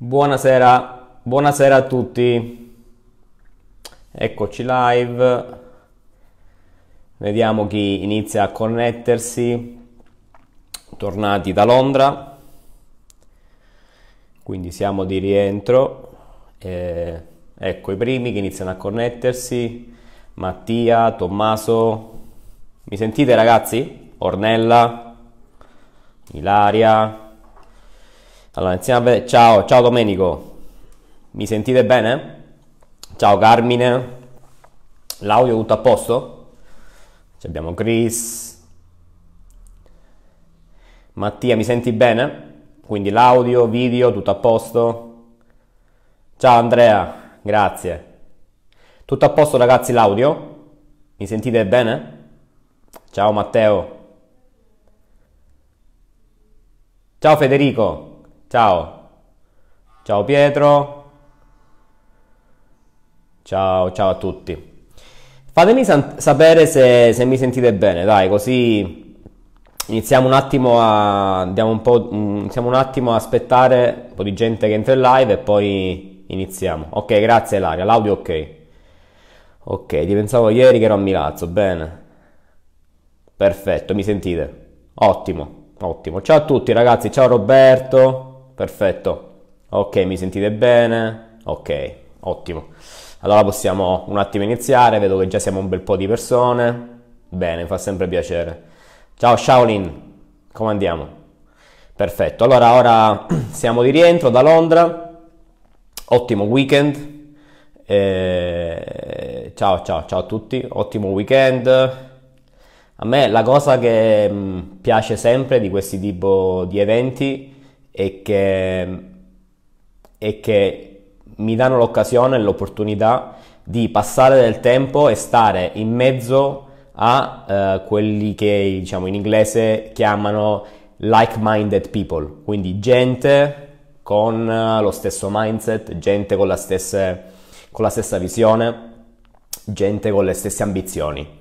Buonasera, buonasera a tutti. Eccoci live. Vediamo chi inizia a connettersi. Tornati da Londra. Quindi siamo di rientro. Eh, ecco i primi che iniziano a connettersi. Mattia, Tommaso. Mi sentite ragazzi? Ornella, Ilaria. Allora, iniziamo a vedere. Ciao, ciao Domenico. Mi sentite bene? Ciao Carmine. L'audio tutto a posto? Ci abbiamo Chris. Mattia, mi senti bene? Quindi l'audio, video, tutto a posto? Ciao Andrea, grazie. Tutto a posto ragazzi l'audio? Mi sentite bene? Ciao Matteo. Ciao Federico. Ciao. Ciao Pietro. Ciao, ciao a tutti. Fatemi san- sapere se, se mi sentite bene, dai, così iniziamo un attimo a andiamo un po' mm, iniziamo un attimo a aspettare un po' di gente che entra in live e poi iniziamo ok grazie Laria l'audio ok ok ti pensavo ieri che ero a Milazzo bene perfetto mi sentite ottimo ottimo ciao a tutti ragazzi ciao Roberto Perfetto. Ok, mi sentite bene? Ok, ottimo. Allora possiamo un attimo iniziare, vedo che già siamo un bel po' di persone. Bene, fa sempre piacere. Ciao Shaolin, come andiamo? Perfetto, allora ora siamo di rientro da Londra. Ottimo weekend. Eh, ciao ciao ciao a tutti, ottimo weekend. A me la cosa che mm, piace sempre di questi tipo di eventi è e che, e che mi danno l'occasione e l'opportunità di passare del tempo e stare in mezzo a eh, quelli che diciamo in inglese chiamano like-minded people, quindi gente con eh, lo stesso mindset, gente con la, stesse, con la stessa visione, gente con le stesse ambizioni.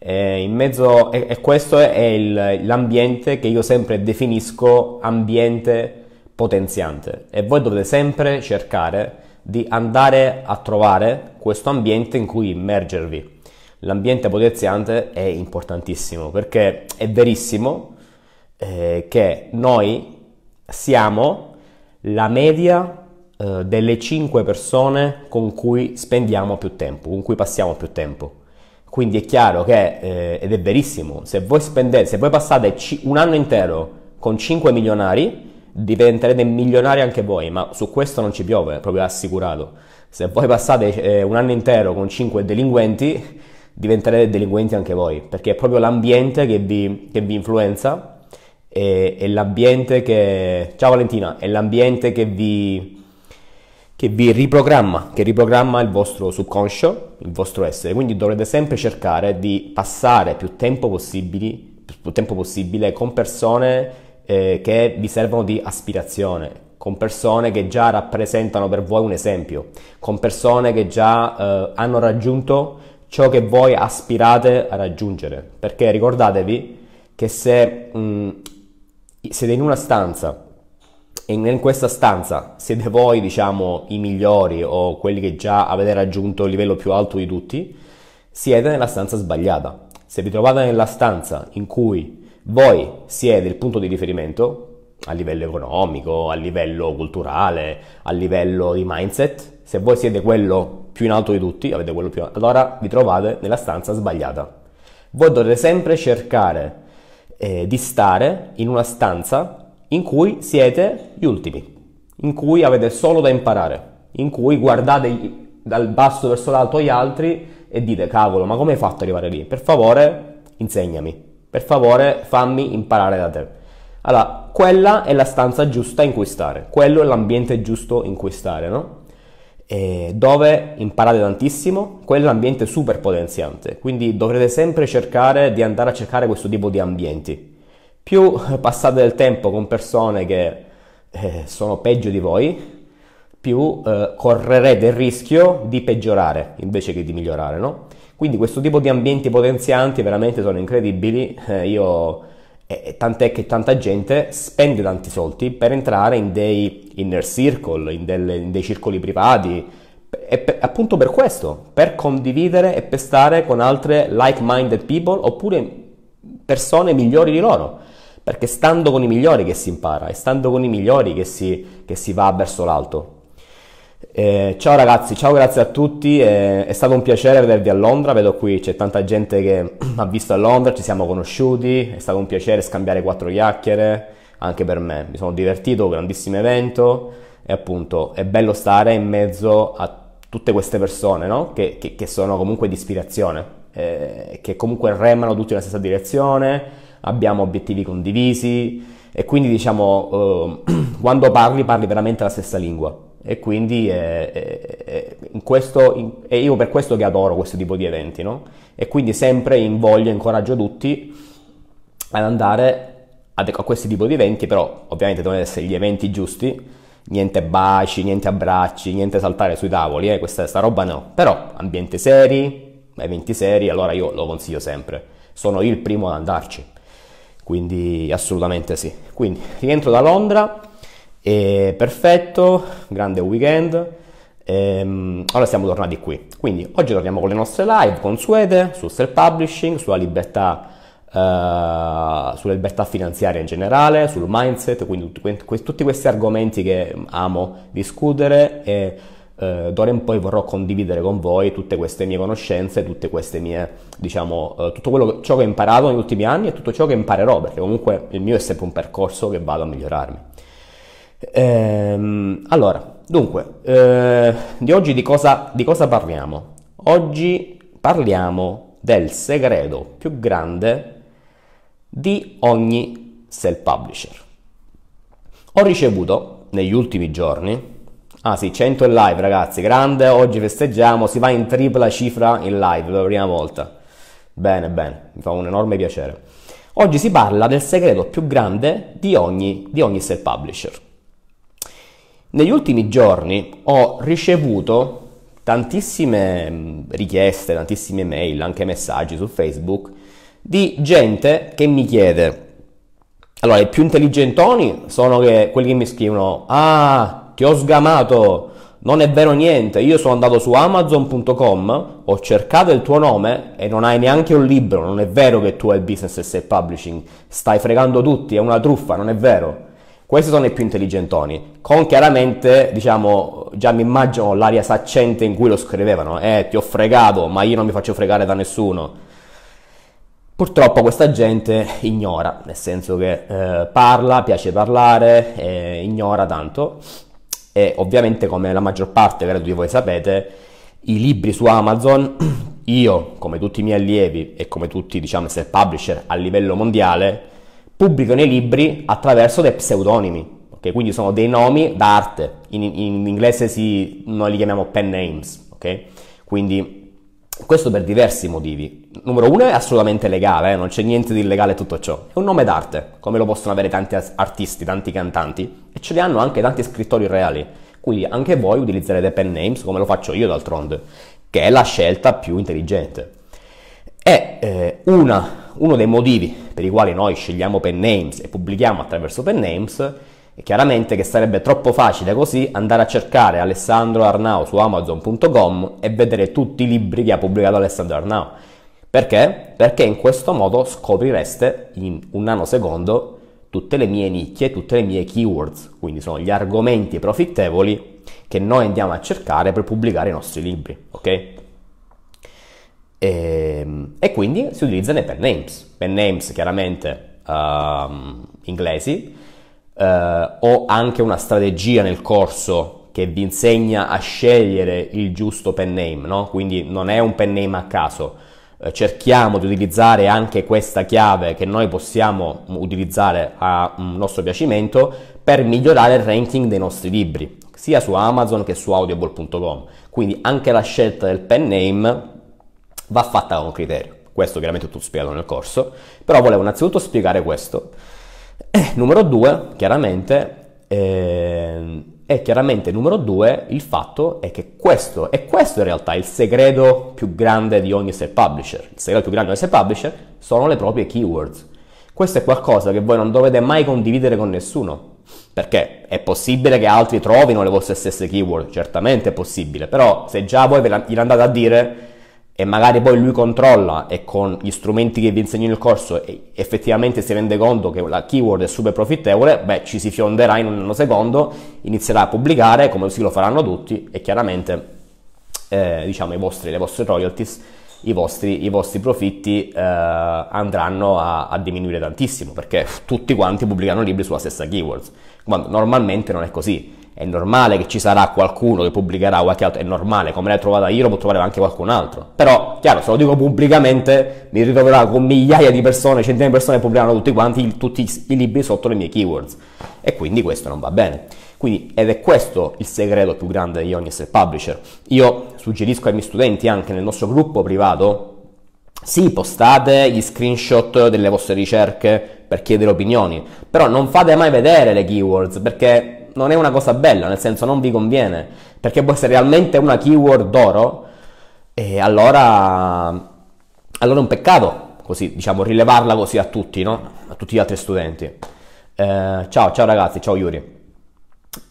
Eh, in mezzo, e, e questo è il, l'ambiente che io sempre definisco ambiente potenziante e voi dovete sempre cercare di andare a trovare questo ambiente in cui immergervi. L'ambiente potenziante è importantissimo perché è verissimo eh, che noi siamo la media eh, delle 5 persone con cui spendiamo più tempo, con cui passiamo più tempo. Quindi è chiaro che, eh, ed è verissimo, se voi spendete, se voi passate c- un anno intero con 5 milionari, diventerete milionari anche voi, ma su questo non ci piove, proprio assicurato. Se voi passate eh, un anno intero con 5 delinquenti, diventerete delinquenti anche voi, perché è proprio l'ambiente che vi, che vi influenza, è, è l'ambiente che... Ciao Valentina, è l'ambiente che vi che vi riprogramma, che riprogramma il vostro subconscio, il vostro essere. Quindi dovrete sempre cercare di passare più tempo, più tempo possibile con persone eh, che vi servono di aspirazione, con persone che già rappresentano per voi un esempio, con persone che già eh, hanno raggiunto ciò che voi aspirate a raggiungere. Perché ricordatevi che se mh, mm, siete in una stanza e in questa stanza siete voi, diciamo, i migliori o quelli che già avete raggiunto il livello più alto di tutti, siete nella stanza sbagliata. Se vi trovate nella stanza in cui voi siete il punto di riferimento, a livello economico, a livello culturale, a livello di mindset, se voi siete quello più in alto di tutti, avete quello più alto, allora vi trovate nella stanza sbagliata. Voi dovete sempre cercare eh, di stare in una stanza in cui siete gli ultimi, in cui avete solo da imparare, in cui guardate dal basso verso l'alto gli altri e dite cavolo, ma come hai fatto ad arrivare lì? Per favore, insegnami. Per favore, fammi imparare da te. Allora, quella è la stanza giusta in cui stare, quello è l'ambiente giusto in cui stare, no? E dove imparate tantissimo, quello è l'ambiente super potenziante, quindi dovrete sempre cercare di andare a cercare questo tipo di ambienti più passate del tempo con persone che eh, sono peggio di voi, più eh, correrete il rischio di peggiorare invece che di migliorare, no? Quindi questo tipo di ambienti potenzianti veramente sono incredibili. Eh, io, eh, tant'è che tanta gente spende tanti soldi per entrare in dei inner circle, in, delle, in dei circoli privati, e per, appunto per questo, per condividere e per stare con altre like-minded people oppure persone migliori di loro perché stando con i migliori che si impara, e stando con i migliori che si, che si va verso l'alto. Eh, ciao ragazzi, ciao grazie a tutti, eh, è stato un piacere vedervi a Londra, vedo qui c'è tanta gente che ha visto a Londra, ci siamo conosciuti, è stato un piacere scambiare quattro chiacchiere, anche per me, mi sono divertito, grandissimo evento e appunto è bello stare in mezzo a tutte queste persone no? che, che, che, sono comunque di ispirazione, eh, che comunque remano tutti nella stessa direzione abbiamo obiettivi condivisi e quindi diciamo eh, quando parli parli veramente la stessa lingua e quindi è, è, è, in questo, in, è, io per questo che adoro questo tipo di eventi no? e quindi sempre invoglio e incoraggio tutti ad andare a, a questi tipi di eventi però ovviamente devono essere gli eventi giusti niente baci, niente abbracci, niente saltare sui tavoli, eh, questa, questa roba no. Però ambiente seri, eventi seri, allora io lo consiglio sempre. Sono io il primo ad andarci quindi assolutamente sì. Quindi rientro da Londra, e perfetto, grande weekend. Ehm, ora siamo tornati qui. Quindi oggi torniamo con le nostre live consuete su self-publishing, sulla libertà, eh, sulla libertà finanziaria in generale, sul mindset, quindi tutti, questi argomenti che amo discutere. E, eh, d'ora in poi vorrò condividere con voi tutte queste mie conoscenze, tutte queste mie, diciamo, eh, tutto quello, ciò che ho imparato negli ultimi anni e tutto ciò che imparerò, perché comunque il mio è sempre un percorso che vado a migliorarmi. Ehm, allora, dunque, eh, di oggi di cosa, di cosa parliamo? Oggi parliamo del segreto più grande di ogni self publisher. Ho ricevuto negli ultimi giorni Ah sì, 100 in live ragazzi, grande, oggi festeggiamo, si va in tripla cifra in live per la prima volta. Bene, bene, mi fa un enorme piacere. Oggi si parla del segreto più grande di ogni, di ogni self-publisher. Negli ultimi giorni ho ricevuto tantissime mm, richieste, tantissime mail, anche messaggi su Facebook di gente che mi chiede, allora i più intelligentoni sono quelli che mi scrivono, ah, ti ho sgamato, non è vero niente, io sono andato su amazon.com, ho cercato il tuo nome e non hai neanche un libro, non è vero che tu hai il business e sei publishing, stai fregando tutti, è una truffa, non è vero. Questi sono i più intelligentoni, con chiaramente, diciamo, già mi immagino l'aria saccente in cui lo scrivevano, eh, ti ho fregato, ma io non mi faccio fregare da nessuno. Purtroppo questa gente ignora, nel senso che eh, parla, piace parlare, eh, ignora tanto e ovviamente come la maggior parte credo di voi sapete, i libri su Amazon, io come tutti i miei allievi e come tutti diciamo i self publisher a livello mondiale, pubblicano i libri attraverso dei pseudonimi, ok quindi sono dei nomi d'arte, in, in, inglese si, noi li chiamiamo pen names, ok quindi questo per diversi motivi. Numero uno è assolutamente legale, eh? non c'è niente di illegale tutto ciò. È un nome d'arte, come lo possono avere tanti artisti, tanti cantanti, e ce li hanno anche tanti scrittori reali. Quindi anche voi utilizzerete pen names come lo faccio io d'altronde, che è la scelta più intelligente. E eh, una, uno dei motivi per i quali noi scegliamo pen names e pubblichiamo attraverso pen names e chiaramente che sarebbe troppo facile così andare a cercare Alessandro Arnau su amazon.com e vedere tutti i libri che ha pubblicato Alessandro Arnau. Perché? Perché in questo modo scoprireste in un nanosecondo tutte le mie nicchie, tutte le mie keywords, quindi sono gli argomenti profittevoli che noi andiamo a cercare per pubblicare i nostri libri, ok? E, ehm, e quindi si utilizzano i pen names, pen names chiaramente uh, inglesi, eh, o anche una strategia nel corso che vi insegna a scegliere il giusto pen name, no? quindi non è un pen name a caso. Eh, cerchiamo di utilizzare anche questa chiave che noi possiamo utilizzare a mm, nostro piacimento per migliorare il ranking dei nostri libri, sia su Amazon che su audible.com. Quindi anche la scelta del pen name va fatta con criterio. Questo chiaramente tutto spiegato nel corso, però volevo innanzitutto spiegare questo. Eh, numero due, chiaramente, eh, è chiaramente numero due il fatto è che questo, è questo in realtà il segreto più grande di ogni set publisher. Il segreto più grande di ogni set publisher sono le proprie keywords. Questo è qualcosa che voi non dovete mai condividere con nessuno, perché è possibile che altri trovino le vostre stesse keyword, certamente è possibile, però se già voi ve le andate a dire e magari poi lui controlla e con gli strumenti che vi insegno nel corso effettivamente si rende conto che la keyword è super profittevole, beh ci si fionderà in un secondo, inizierà a pubblicare come così lo faranno tutti e chiaramente eh, diciamo i vostri, le vostre royalties, i vostri, i vostri profitti eh, andranno a, a, diminuire tantissimo perché tutti quanti pubblicano libri sulla stessa keyword, quando normalmente non è così. È normale che ci sarà qualcuno che pubblicherà qualche altro, è normale, come l'hai trovata io, lo può trovare anche qualcun altro. Però, chiaro, se lo dico pubblicamente, mi ritroverà con migliaia di persone, centinaia di persone che pubblicheranno tutti quanti, tutti i libri sotto le mie keywords. E quindi questo non va bene. Quindi, ed è questo il segreto più grande di ogni self publisher. Io suggerisco ai miei studenti anche nel nostro gruppo privato, sì, postate gli screenshot delle vostre ricerche per chiedere opinioni, però non fate mai vedere le keywords perché non è una cosa bella, nel senso non vi conviene, perché può essere realmente una keyword d'oro e allora, allora è un peccato, così diciamo, rilevarla così a tutti, no? a tutti gli altri studenti. Eh, ciao, ciao ragazzi, ciao Yuri.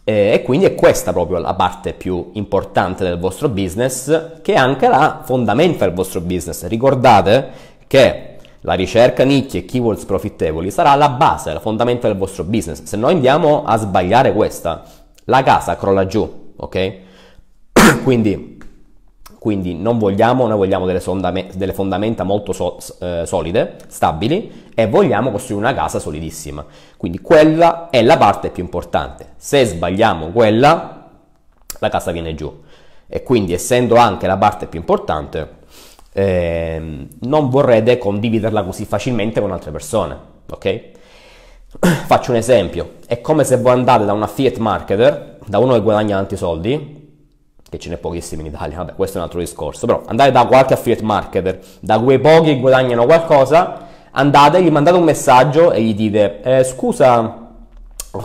Eh, e quindi è questa proprio la parte più importante del vostro business, che è anche la fondamenta del vostro business. Ricordate che la ricerca nicchie e keywords profittevoli sarà la base, la fondamenta del vostro business. Se noi andiamo a sbagliare questa, la casa crolla giù, ok? quindi, quindi, non vogliamo, noi vogliamo delle, sondame, delle fondamenta molto so, eh, solide, stabili e vogliamo costruire una casa solidissima. Quindi quella è la parte più importante. Se sbagliamo quella, la casa viene giù. E quindi essendo anche la parte più importante, eh, non vorrete condividerla così facilmente con altre persone, ok? Faccio un esempio, è come se voi andate da un affiliate marketer, da uno che guadagna tanti soldi, che ce n'è pochissimi in Italia, vabbè questo è un altro discorso, però andate da qualche affiliate marketer, da quei pochi che guadagnano qualcosa, andate, gli mandate un messaggio e gli dite eh, scusa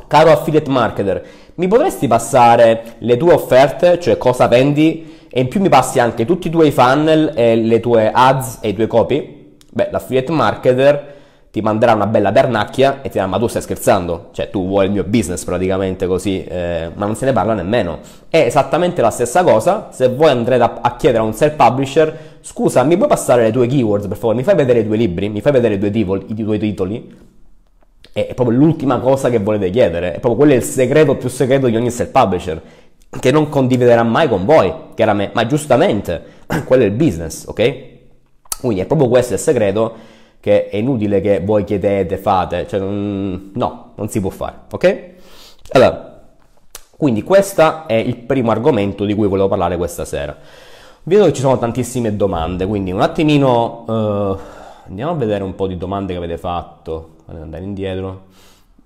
caro affiliate marketer, mi potresti passare le tue offerte, cioè cosa vendi e in più mi passi anche tutti i tuoi funnel e le tue ads e i tuoi copy, beh, l'affiliate marketer ti manderà una bella pernacchia e ti dirà ma tu stai scherzando, cioè tu vuoi il mio business praticamente così, eh, ma non se ne parla nemmeno. È esattamente la stessa cosa se voi andrete a, a chiedere a un self publisher scusa mi puoi passare le tue keywords per favore, mi fai vedere i tuoi libri, mi fai vedere i tuoi, tivoli, i tuoi titoli? È proprio l'ultima cosa che volete chiedere, è proprio quello è il segreto più segreto di ogni self publisher che non condividerà mai con voi, chiaramente, ma giustamente, quello è il business, ok? Quindi è proprio questo il segreto che è inutile che voi chiedete, fate, cioè no, non si può fare, ok? Allora, quindi questo è il primo argomento di cui volevo parlare questa sera. Vedo che ci sono tantissime domande, quindi un attimino eh, andiamo a vedere un po' di domande che avete fatto, andiamo andare indietro.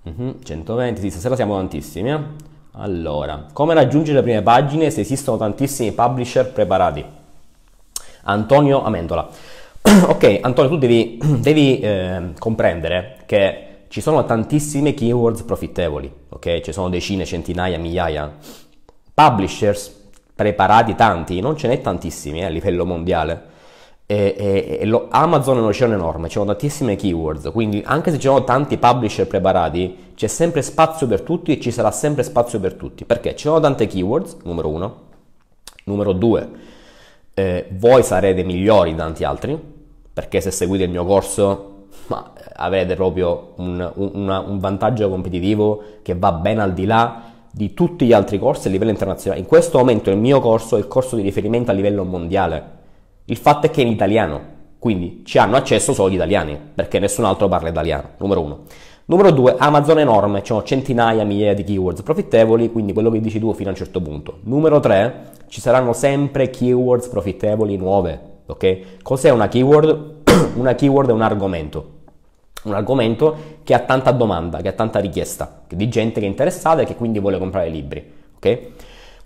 Uh-huh, mhm, 120, sì, stasera siamo tantissimi, eh? Allora, come raggiungere le prime pagine se esistono tantissimi publisher preparati? Antonio Amendola. ok, Antonio, tu devi, devi eh, comprendere che ci sono tantissime keywords profittevoli, ok? Ci sono decine, centinaia, migliaia. Publishers preparati tanti, non ce n'è tantissimi eh, a livello mondiale e, e, e lo, Amazon è un oceano enorme, ci sono tantissime keywords, quindi anche se ci sono tanti publisher preparati, c'è sempre spazio per tutti e ci sarà sempre spazio per tutti, perché ci sono tante keywords, numero uno, numero due, eh, voi sarete migliori di tanti altri, perché se seguite il mio corso ma eh, avete proprio un, un, un vantaggio competitivo che va ben al di là di tutti gli altri corsi a livello internazionale. In questo momento il mio corso è il corso di riferimento a livello mondiale il fatto è che è in italiano, quindi ci hanno accesso solo gli italiani, perché nessun altro parla italiano, numero uno. Numero due, Amazon è enorme, ci sono centinaia, migliaia di keywords profittevoli, quindi quello che dici tu fino a un certo punto. Numero tre, ci saranno sempre keywords profittevoli nuove, ok? Cos'è una keyword? una keyword è un argomento, un argomento che ha tanta domanda, che ha tanta richiesta, di gente che è interessata e che quindi vuole comprare libri, ok?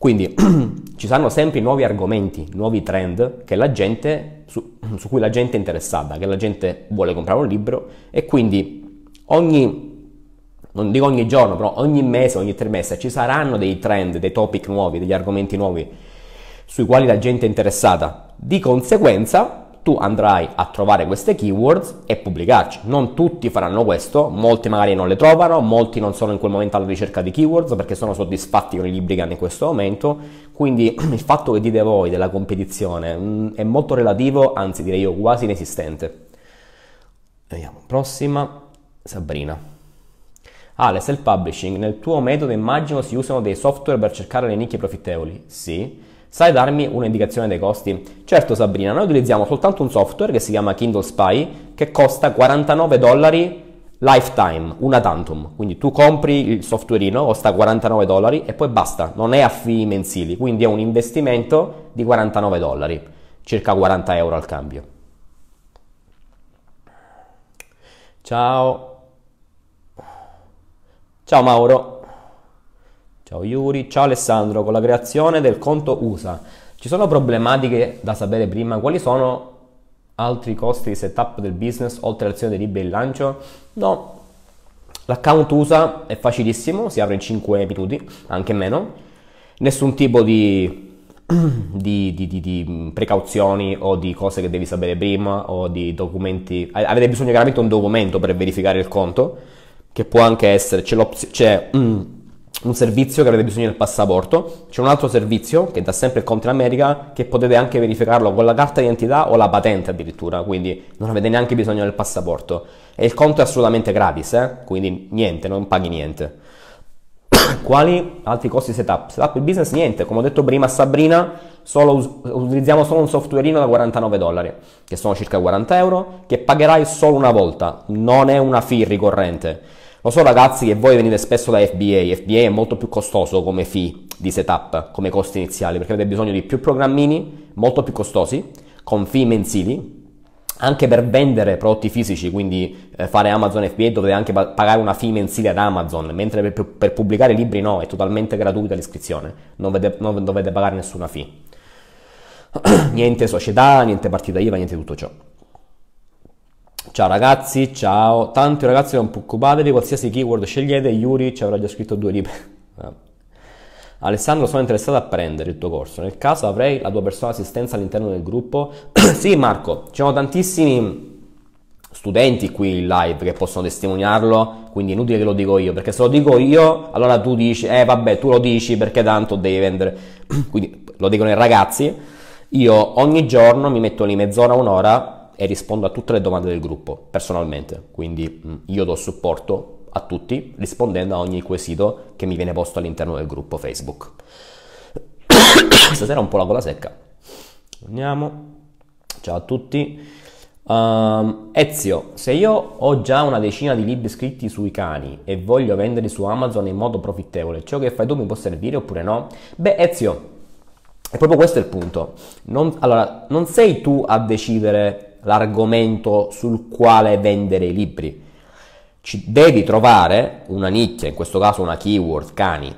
Quindi ci saranno sempre nuovi argomenti, nuovi trend gente, su, su, cui la gente è interessata, che la gente vuole comprare un libro e quindi ogni, non dico ogni giorno, però ogni mese, ogni trimestre ci saranno dei trend, dei topic nuovi, degli argomenti nuovi sui quali la gente è interessata. Di conseguenza tu andrai a trovare queste keywords e pubblicarci. Non tutti faranno questo, molti magari non le trovano, molti non sono in quel momento alla ricerca di keywords perché sono soddisfatti con i libri che hanno in questo momento, quindi il fatto che dite voi della competizione mm, è molto relativo, anzi direi io quasi inesistente. Vediamo, prossima, Sabrina. Ale, ah, self-publishing, nel tuo metodo immagino si usano dei software per cercare le nicchie profittevoli? Sì. Sai darmi un'indicazione dei costi? Certo Sabrina, noi utilizziamo soltanto un software che si chiama Kindle Spy che costa 49 dollari lifetime, una tantum. Quindi tu compri il softwareino, costa 49 dollari e poi basta, non è a fini mensili, quindi è un investimento di 49 dollari, circa 40 euro al cambio. Ciao. Ciao Mauro. Ciao Yuri, ciao Alessandro, con la creazione del conto USA ci sono problematiche da sapere prima? Quali sono altri costi di setup del business oltre all'azione di libri e lancio? No, l'account USA è facilissimo, si apre in 5 minuti, anche meno, nessun tipo di di, di, di, di, precauzioni o di cose che devi sapere prima o di documenti. Avete bisogno chiaramente di un documento per verificare il conto, che può anche essere, c'è, c'è mm, un servizio che avete bisogno del passaporto, c'è un altro servizio che dà sempre il Conte in America che potete anche verificarlo con la carta d'identità o la patente addirittura, quindi non avete neanche bisogno del passaporto e il conto è assolutamente gratis, eh? quindi niente, non paghi niente. Quali altri costi setup? Setup il business niente, come ho detto prima a Sabrina, solo utilizziamo solo un softwareino da 49 dollari, che sono circa 40 euro, che pagherai solo una volta, non è una fee ricorrente lo so ragazzi che voi venite spesso da FBA, FBA è molto più costoso come fee di setup, come costi iniziali, perché avete bisogno di più programmini molto più costosi, con fee mensili, anche per vendere prodotti fisici, quindi eh, fare Amazon FBA dovete anche pagare una fee mensile ad Amazon, mentre per, pubblicare libri no, è totalmente gratuita l'iscrizione, non, vede, non dovete pagare nessuna fee. niente società, niente partita IVA, niente tutto ciò. Ciao ragazzi, ciao. Tanti ragazzi non preoccupatevi, qualsiasi keyword scegliete, Yuri ci avrà già scritto due libri. Alessandro, sono interessato a prendere il tuo corso. Nel caso avrei la tua personale assistenza all'interno del gruppo? sì, Marco, ci sono tantissimi studenti qui in live che possono testimoniarlo, quindi è inutile che lo dico io, perché se lo dico io, allora tu dici, eh vabbè, tu lo dici perché tanto devi vendere. quindi lo dicono i ragazzi. Io ogni giorno mi metto lì mezz'ora, un'ora e rispondo a tutte le domande del gruppo personalmente, quindi mm, io do supporto a tutti rispondendo a ogni quesito che mi viene posto all'interno del gruppo Facebook. Stasera un po' la gola secca. Andiamo. Ciao a tutti. Um, Ezio, se io ho già una decina di libri scritti sui cani e voglio venderli su Amazon in modo profittevole, ciò che fai tu mi può servire oppure no? Beh, Ezio, è proprio questo il punto. Non, allora, non sei tu a decidere l'argomento sul quale vendere i libri. Ci devi trovare una nicchia, in questo caso una keyword, cani.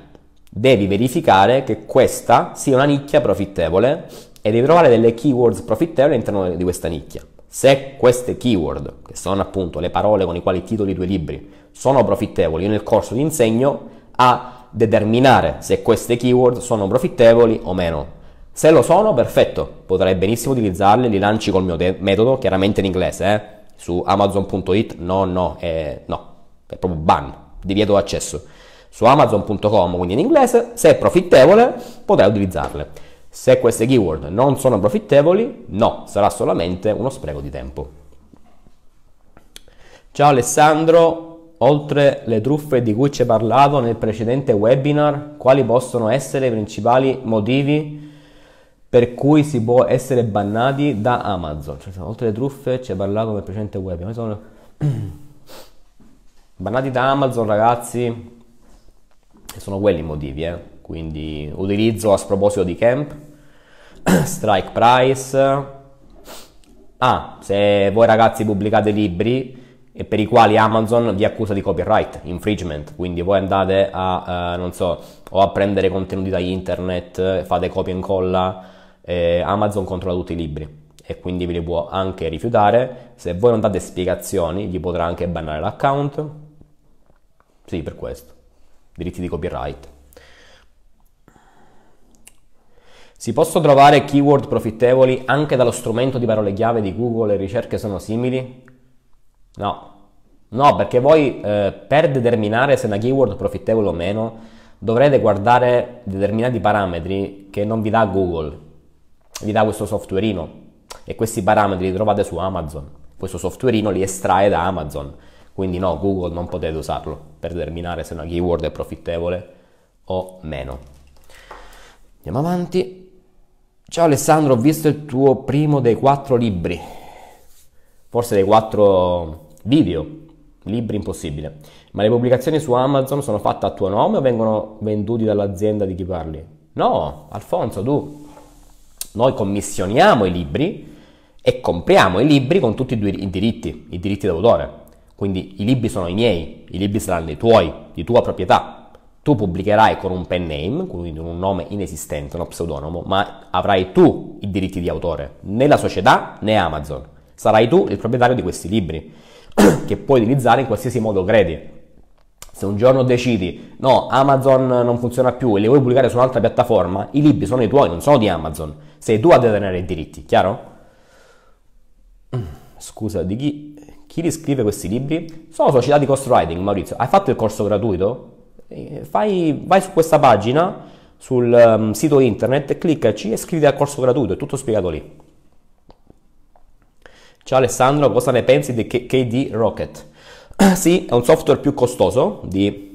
Devi verificare che questa sia una nicchia profittevole e devi trovare delle keywords profittevoli all'interno di questa nicchia. Se queste keyword, che sono appunto le parole con le quali titoli i tuoi libri, sono profittevoli, io nel corso ti insegno a determinare se queste keyword sono profittevoli o meno. Se lo sono, perfetto, potrei benissimo utilizzarli, li lanci col mio de- metodo, chiaramente in inglese, eh? su amazon.it, no, no, eh, no, è proprio ban, divieto d'accesso. Su amazon.com, quindi in inglese, se è profittevole, potrei utilizzarle. Se queste keyword non sono profittevoli, no, sarà solamente uno spreco di tempo. Ciao Alessandro, oltre le truffe di cui ci hai parlato nel precedente webinar, quali possono essere i principali motivi per cui si può essere bannati da Amazon. Cioè, oltre alle truffe ci parlato nel precedente web. Sono... bannati da Amazon, ragazzi, sono quelli i motivi, eh. Quindi utilizzo a sproposito di camp, strike price. Ah, se voi ragazzi pubblicate libri e per i quali Amazon vi accusa di copyright, infringement, quindi voi andate a, eh, non so, o a prendere contenuti da internet, fate copia e incolla, eh, Amazon controlla tutti i libri e quindi ve li può anche rifiutare. Se voi non date spiegazioni, gli potrà anche bannare l'account. Sì, per questo. Diritti di copyright. Si possono trovare keyword profittevoli anche dallo strumento di parole chiave di Google le ricerche sono simili? No. No, perché voi eh, per determinare se una keyword è profittevole o meno dovrete guardare determinati parametri che non vi dà Google vi dà questo softwareino e questi parametri li trovate su Amazon. Questo softwareino li estrae da Amazon, quindi no, Google non potete usarlo per determinare se una keyword è profittevole o meno. Andiamo avanti. Ciao Alessandro, ho visto il tuo primo dei quattro libri, forse dei quattro video, libri impossibile, ma le pubblicazioni su Amazon sono fatte a tuo nome o vengono venduti dall'azienda di chi parli? No, Alfonso, tu noi commissioniamo i libri e compriamo i libri con tutti i diritti, i diritti d'autore. Quindi i libri sono i miei, i libri saranno i tuoi, di tua proprietà. Tu pubblicherai con un pen name, quindi un nome inesistente, uno pseudonimo, ma avrai tu i diritti di autore, né la società né Amazon. Sarai tu il proprietario di questi libri, che puoi utilizzare in qualsiasi modo credi. Se un giorno decidi, no, Amazon non funziona più e li vuoi pubblicare su un'altra piattaforma, i libri sono i tuoi, non sono di Amazon. Sei tu a detenere i diritti, chiaro? Scusa, di chi, chi li scrive questi libri? Sono società di ghostwriting, Maurizio. Hai fatto il corso gratuito? Eh, fai, vai su questa pagina, sul um, sito internet, cliccaci e scrivi al corso gratuito, è tutto spiegato lì. Ciao Alessandro, cosa ne pensi di K- KD Rocket? sì, è un software più costoso di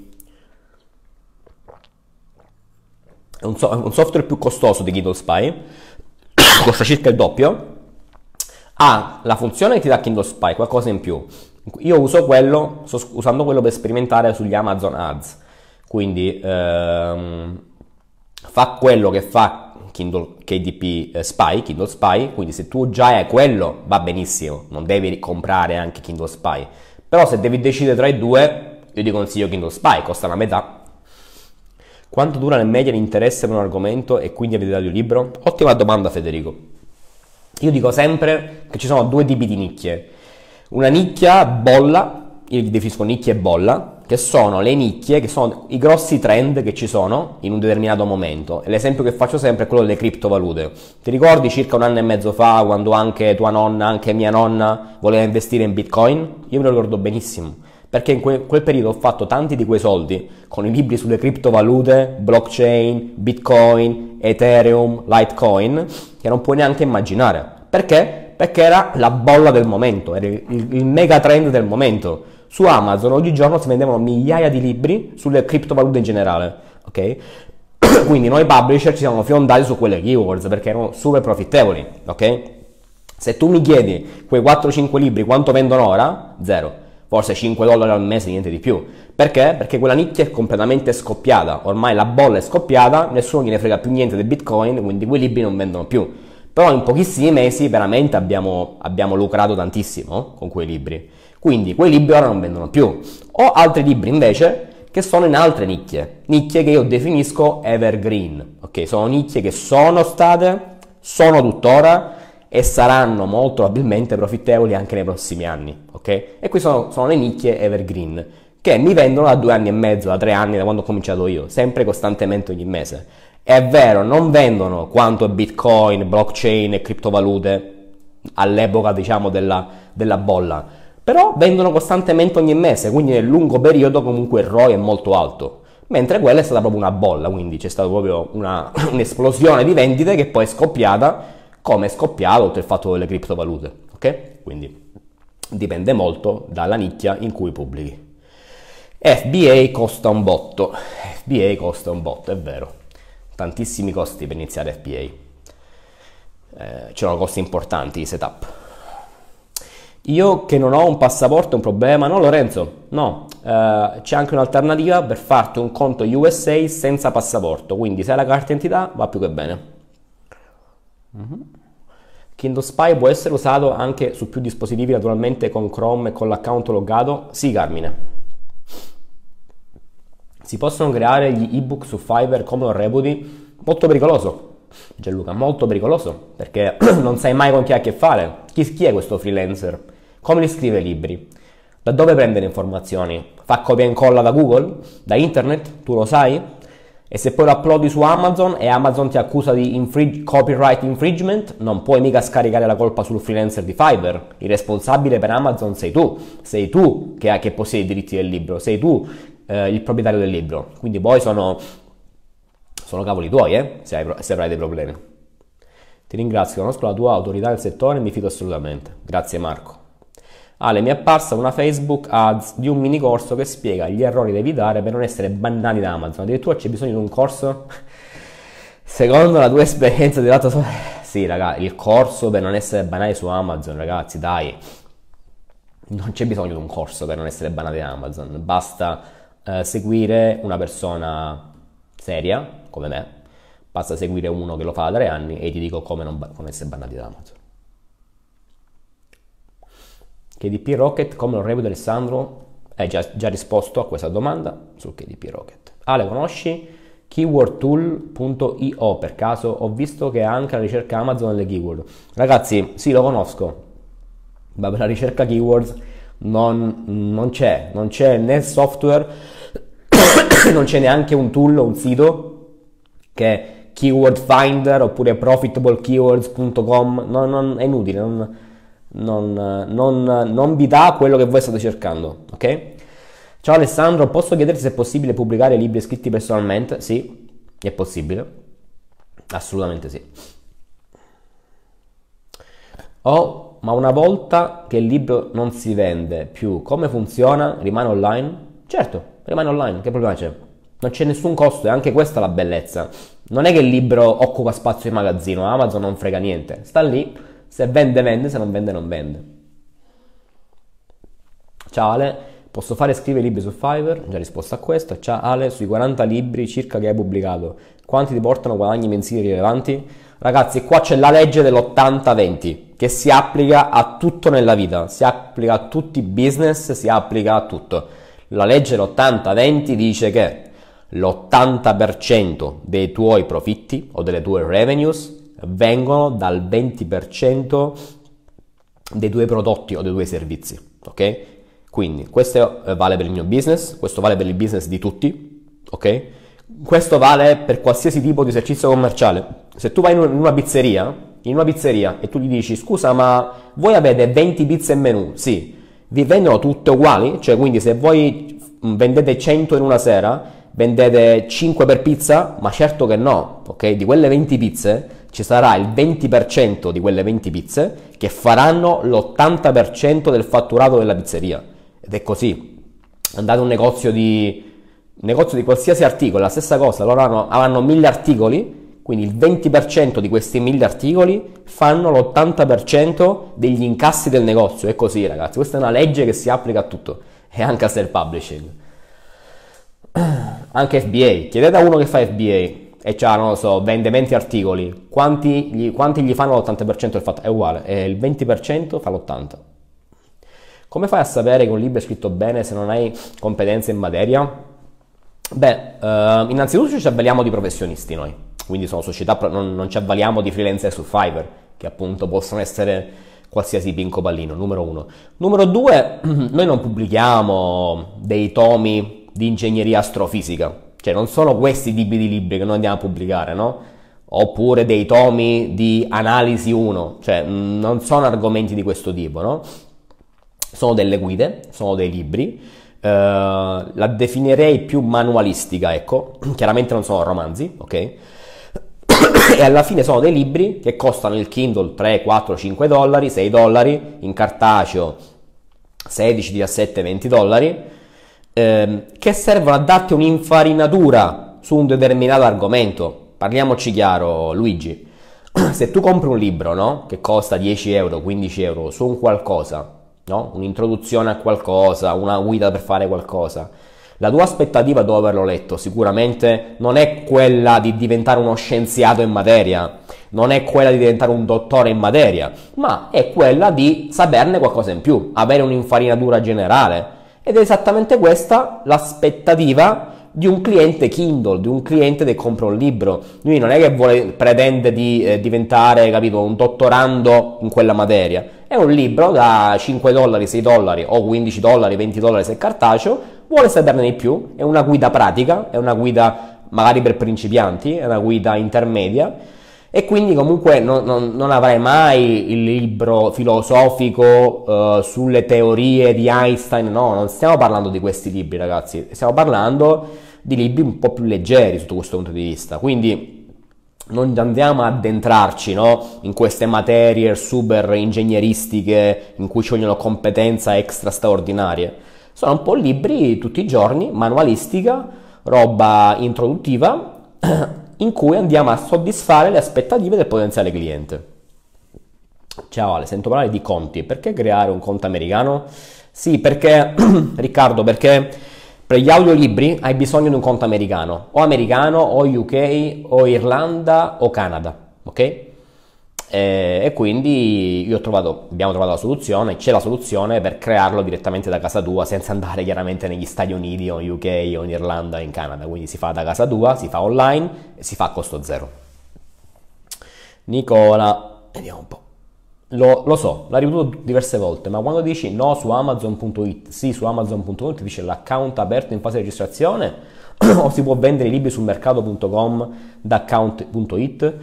è un, so- un, software più costoso di Kindle Spy, costa circa il doppio, ha la funzione che ti dà Kindle Spy, qualcosa in più. Io uso quello, sto usando quello per sperimentare sugli Amazon Ads, quindi ehm, fa quello che fa Kindle KDP eh, Spy, Kindle Spy, quindi se tu già hai quello va benissimo, non devi comprare anche Kindle Spy però se devi decidere tra i due, io ti consiglio Kindle Spy, costa la metà. Quanto dura nel media l'interesse per un argomento e quindi avete dato un libro? Ottima domanda Federico. Io dico sempre che ci sono due tipi di nicchie. Una nicchia bolla, io definisco nicchia e bolla, che sono le nicchie, che sono i grossi trend che ci sono in un determinato momento. L'esempio che faccio sempre è quello delle criptovalute. Ti ricordi circa un anno e mezzo fa, quando anche tua nonna, anche mia nonna, voleva investire in Bitcoin? Io me lo ricordo benissimo, perché in que- quel periodo ho fatto tanti di quei soldi con i libri sulle criptovalute, blockchain, Bitcoin, Ethereum, Litecoin, che non puoi neanche immaginare. Perché? Perché era la bolla del momento, era il, il mega trend del momento su Amazon oggigiorno si vendevano migliaia di libri sulle criptovalute in generale, ok? Quindi noi publisher ci siamo fiondati su quelle keywords perché erano super profittevoli, ok? Se tu mi chiedi quei 4-5 libri quanto vendono ora, zero forse 5 dollari al mese, niente di più. Perché? Perché quella nicchia è completamente scoppiata, ormai la bolla è scoppiata, nessuno gliene frega più niente del Bitcoin, quindi quei libri non vendono più. Però in pochissimi mesi veramente abbiamo, abbiamo lucrato tantissimo con quei libri. Quindi quei libri ora non vendono più. Ho altri libri invece che sono in altre nicchie, nicchie che io definisco evergreen, ok? Sono nicchie che sono state, sono tuttora e saranno molto probabilmente profittevoli anche nei prossimi anni, ok? E qui sono, sono le nicchie evergreen che mi vendono da due anni e mezzo, da tre anni, da quando ho cominciato io, sempre costantemente ogni mese. È vero, non vendono quanto Bitcoin, blockchain e criptovalute all'epoca, diciamo, della, della bolla, però vendono costantemente ogni mese, quindi nel lungo periodo comunque il ROI è molto alto. Mentre quella è stata proprio una bolla, quindi c'è stata proprio una, un'esplosione di vendite che poi è scoppiata come è scoppiato tutto il fatto delle criptovalute, ok? Quindi dipende molto dalla nicchia in cui pubblichi. FBA costa un botto, FBA costa un botto, è vero, tantissimi costi per iniziare FBA, eh, c'erano costi importanti di setup, io che non ho un passaporto è un problema? No Lorenzo, no. Eh, c'è anche un'alternativa per farti un conto USA senza passaporto, quindi se hai la carta identità va più che bene. Mm-hmm. Kindle Spy può essere usato anche su più dispositivi naturalmente con Chrome e con l'account loggato? Sì Carmine. Si possono creare gli ebook su Fiverr come lo reputi? Molto pericoloso, Gianluca, molto pericoloso perché non sai mai con chi ha a che fare. Chi, chi è questo freelancer? Come li scrive i libri? Da dove prende le informazioni? Fa copia e incolla da Google? Da internet? Tu lo sai? E se poi lo uploadi su Amazon e Amazon ti accusa di infring- copyright infringement, non puoi mica scaricare la colpa sul freelancer di Fiverr. Il responsabile per Amazon sei tu. Sei tu che, che possiedi i diritti del libro. Sei tu eh, il proprietario del libro. Quindi poi sono sono cavoli tuoi, eh, se, hai, se avrai dei problemi. Ti ringrazio, conosco la tua autorità nel settore e mi fido assolutamente. Grazie Marco. Ale, mi è apparsa una Facebook ads di un mini corso che spiega gli errori da evitare per non essere bannati da Amazon. Addirittura c'è bisogno di un corso? Secondo la tua esperienza di lato Sì, raga, il corso per non essere banali su Amazon, ragazzi, dai. Non c'è bisogno di un corso per non essere banali da Amazon. Basta eh, seguire una persona seria come me, basta seguire uno che lo fa da tre anni e ti dico come, non, come essere bannati da Amazon. KDP Rocket, come lo reputo Alessandro? Hai già, già, risposto a questa domanda sul KDP Rocket. Ale, ah, conosci? keywordtool.io per caso ho visto che anche la ricerca Amazon delle keyword. Ragazzi, sì, lo conosco, ma per la ricerca keywords non, non c'è, non c'è né software, non c'è neanche un tool o un sito che è keyword finder oppure profitableceywords.com, non, non, è inutile, non, non, vi dà quello che voi state cercando, ok? Ciao Alessandro, posso chiederti se è possibile pubblicare libri scritti personalmente? Sì, è possibile, assolutamente sì. Oh, ma una volta che il libro non si vende più, come funziona? Rimane online? Certo, rimane online, che problema c'è? non c'è nessun costo e anche questa è la bellezza. Non è che il libro occupa spazio in magazzino, Amazon non frega niente, sta lì, se vende vende, se non vende non vende. Ciao Ale, posso fare scrivere libri su Fiverr? Già risposta a questo. Ciao Ale, sui 40 libri circa che hai pubblicato, quanti ti portano guadagni mensili rilevanti? Ragazzi, qua c'è la legge dell'80-20 che si applica a tutto nella vita, si applica a tutti i business, si applica a tutto. La legge dell'80-20 dice che l'80% dei tuoi profitti o delle tue revenues vengono dal 20% dei tuoi prodotti o dei tuoi servizi, ok? Quindi questo eh, vale per il mio business, questo vale per il business di tutti, ok? Questo vale per qualsiasi tipo di esercizio commerciale. Se tu vai in una pizzeria, in una pizzeria e tu gli dici scusa ma voi avete 20 pizze in menù, sì, vi vendono tutte uguali, cioè quindi se voi vendete 100 in una sera, vendete 5 per pizza? Ma certo che no, ok? Di quelle 20 pizze ci sarà il 20% di quelle 20 pizze che faranno l'80% del fatturato della pizzeria. Ed è così. Andate a un negozio di, un negozio di qualsiasi articolo, la stessa cosa, loro hanno, avranno 1000 articoli, quindi il 20% di questi 1000 articoli fanno l'80% degli incassi del negozio. È così ragazzi, questa è una legge che si applica a tutto e anche al self-publishing. anche FBA, chiedete a uno che fa FBA e c'ha, non lo so, vende 20 articoli, quanti gli, quanti gli fanno l'80% del fatto? È uguale, e il 20% fa l'80%. Come fai a sapere che un libro è scritto bene se non hai competenze in materia? Beh, eh, innanzitutto ci avvaliamo di professionisti noi, quindi sono società, non, non ci avvaliamo di freelancer su Fiverr, che appunto possono essere qualsiasi pinco pallino, numero uno. Numero due, noi non pubblichiamo dei tomi di ingegneria astrofisica. Cioè non sono questi tipi di libri che noi andiamo a pubblicare, no? Oppure dei tomi di analisi 1, cioè non sono argomenti di questo tipo, no? Sono delle guide, sono dei libri. Eh, la definirei più manualistica, ecco. Chiaramente non sono romanzi, ok? e alla fine sono dei libri che costano il Kindle 3, 4, 5 dollari, 6 dollari, in cartaceo 16, 17, 20 dollari ehm, che servono a darti un'infarinatura su un determinato argomento. Parliamoci chiaro, Luigi. Se tu compri un libro, no? Che costa 10 euro, 15 euro su un qualcosa, no? Un'introduzione a qualcosa, una guida per fare qualcosa. La tua aspettativa dopo averlo letto sicuramente non è quella di diventare uno scienziato in materia, non è quella di diventare un dottore in materia, ma è quella di saperne qualcosa in più, avere un'infarinatura generale. Ed è esattamente questa l'aspettativa di un cliente Kindle, di un cliente che compra un libro. Lui non è che vuole, pretende di eh, diventare, capito, un dottorando in quella materia. È un libro da 5 dollari, 6 dollari o 15 dollari, 20 dollari se è cartaceo, vuole saperne di più, è una guida pratica, è una guida magari per principianti, è una guida intermedia e quindi comunque non, non, non avrai mai il libro filosofico eh, sulle teorie di Einstein, no, non stiamo parlando di questi libri ragazzi, stiamo parlando di libri un po' più leggeri sotto questo punto di vista, quindi non andiamo ad addentrarci no? in queste materie super ingegneristiche in cui ci vogliono competenze extra straordinarie. Sono un po' libri tutti i giorni, manualistica, roba introduttiva in cui andiamo a soddisfare le aspettative del potenziale cliente. Ciao Ale, sento parlare di conti, perché creare un conto americano? Sì, perché Riccardo, perché per gli audiolibri hai bisogno di un conto americano, o americano, o UK, o Irlanda, o Canada, ok? Eh, e quindi trovato, abbiamo trovato la soluzione, c'è la soluzione per crearlo direttamente da casa tua senza andare chiaramente negli Stati Uniti o in UK o in Irlanda o in Canada, quindi si fa da casa tua, si fa online e si fa a costo zero. Nicola, vediamo un po'. Lo, lo so, l'ha ripetuto diverse volte, ma quando dici no su Amazon.it, sì su Amazon.it, dice l'account aperto in fase di registrazione o si può vendere i libri sul mercato.com da account.it?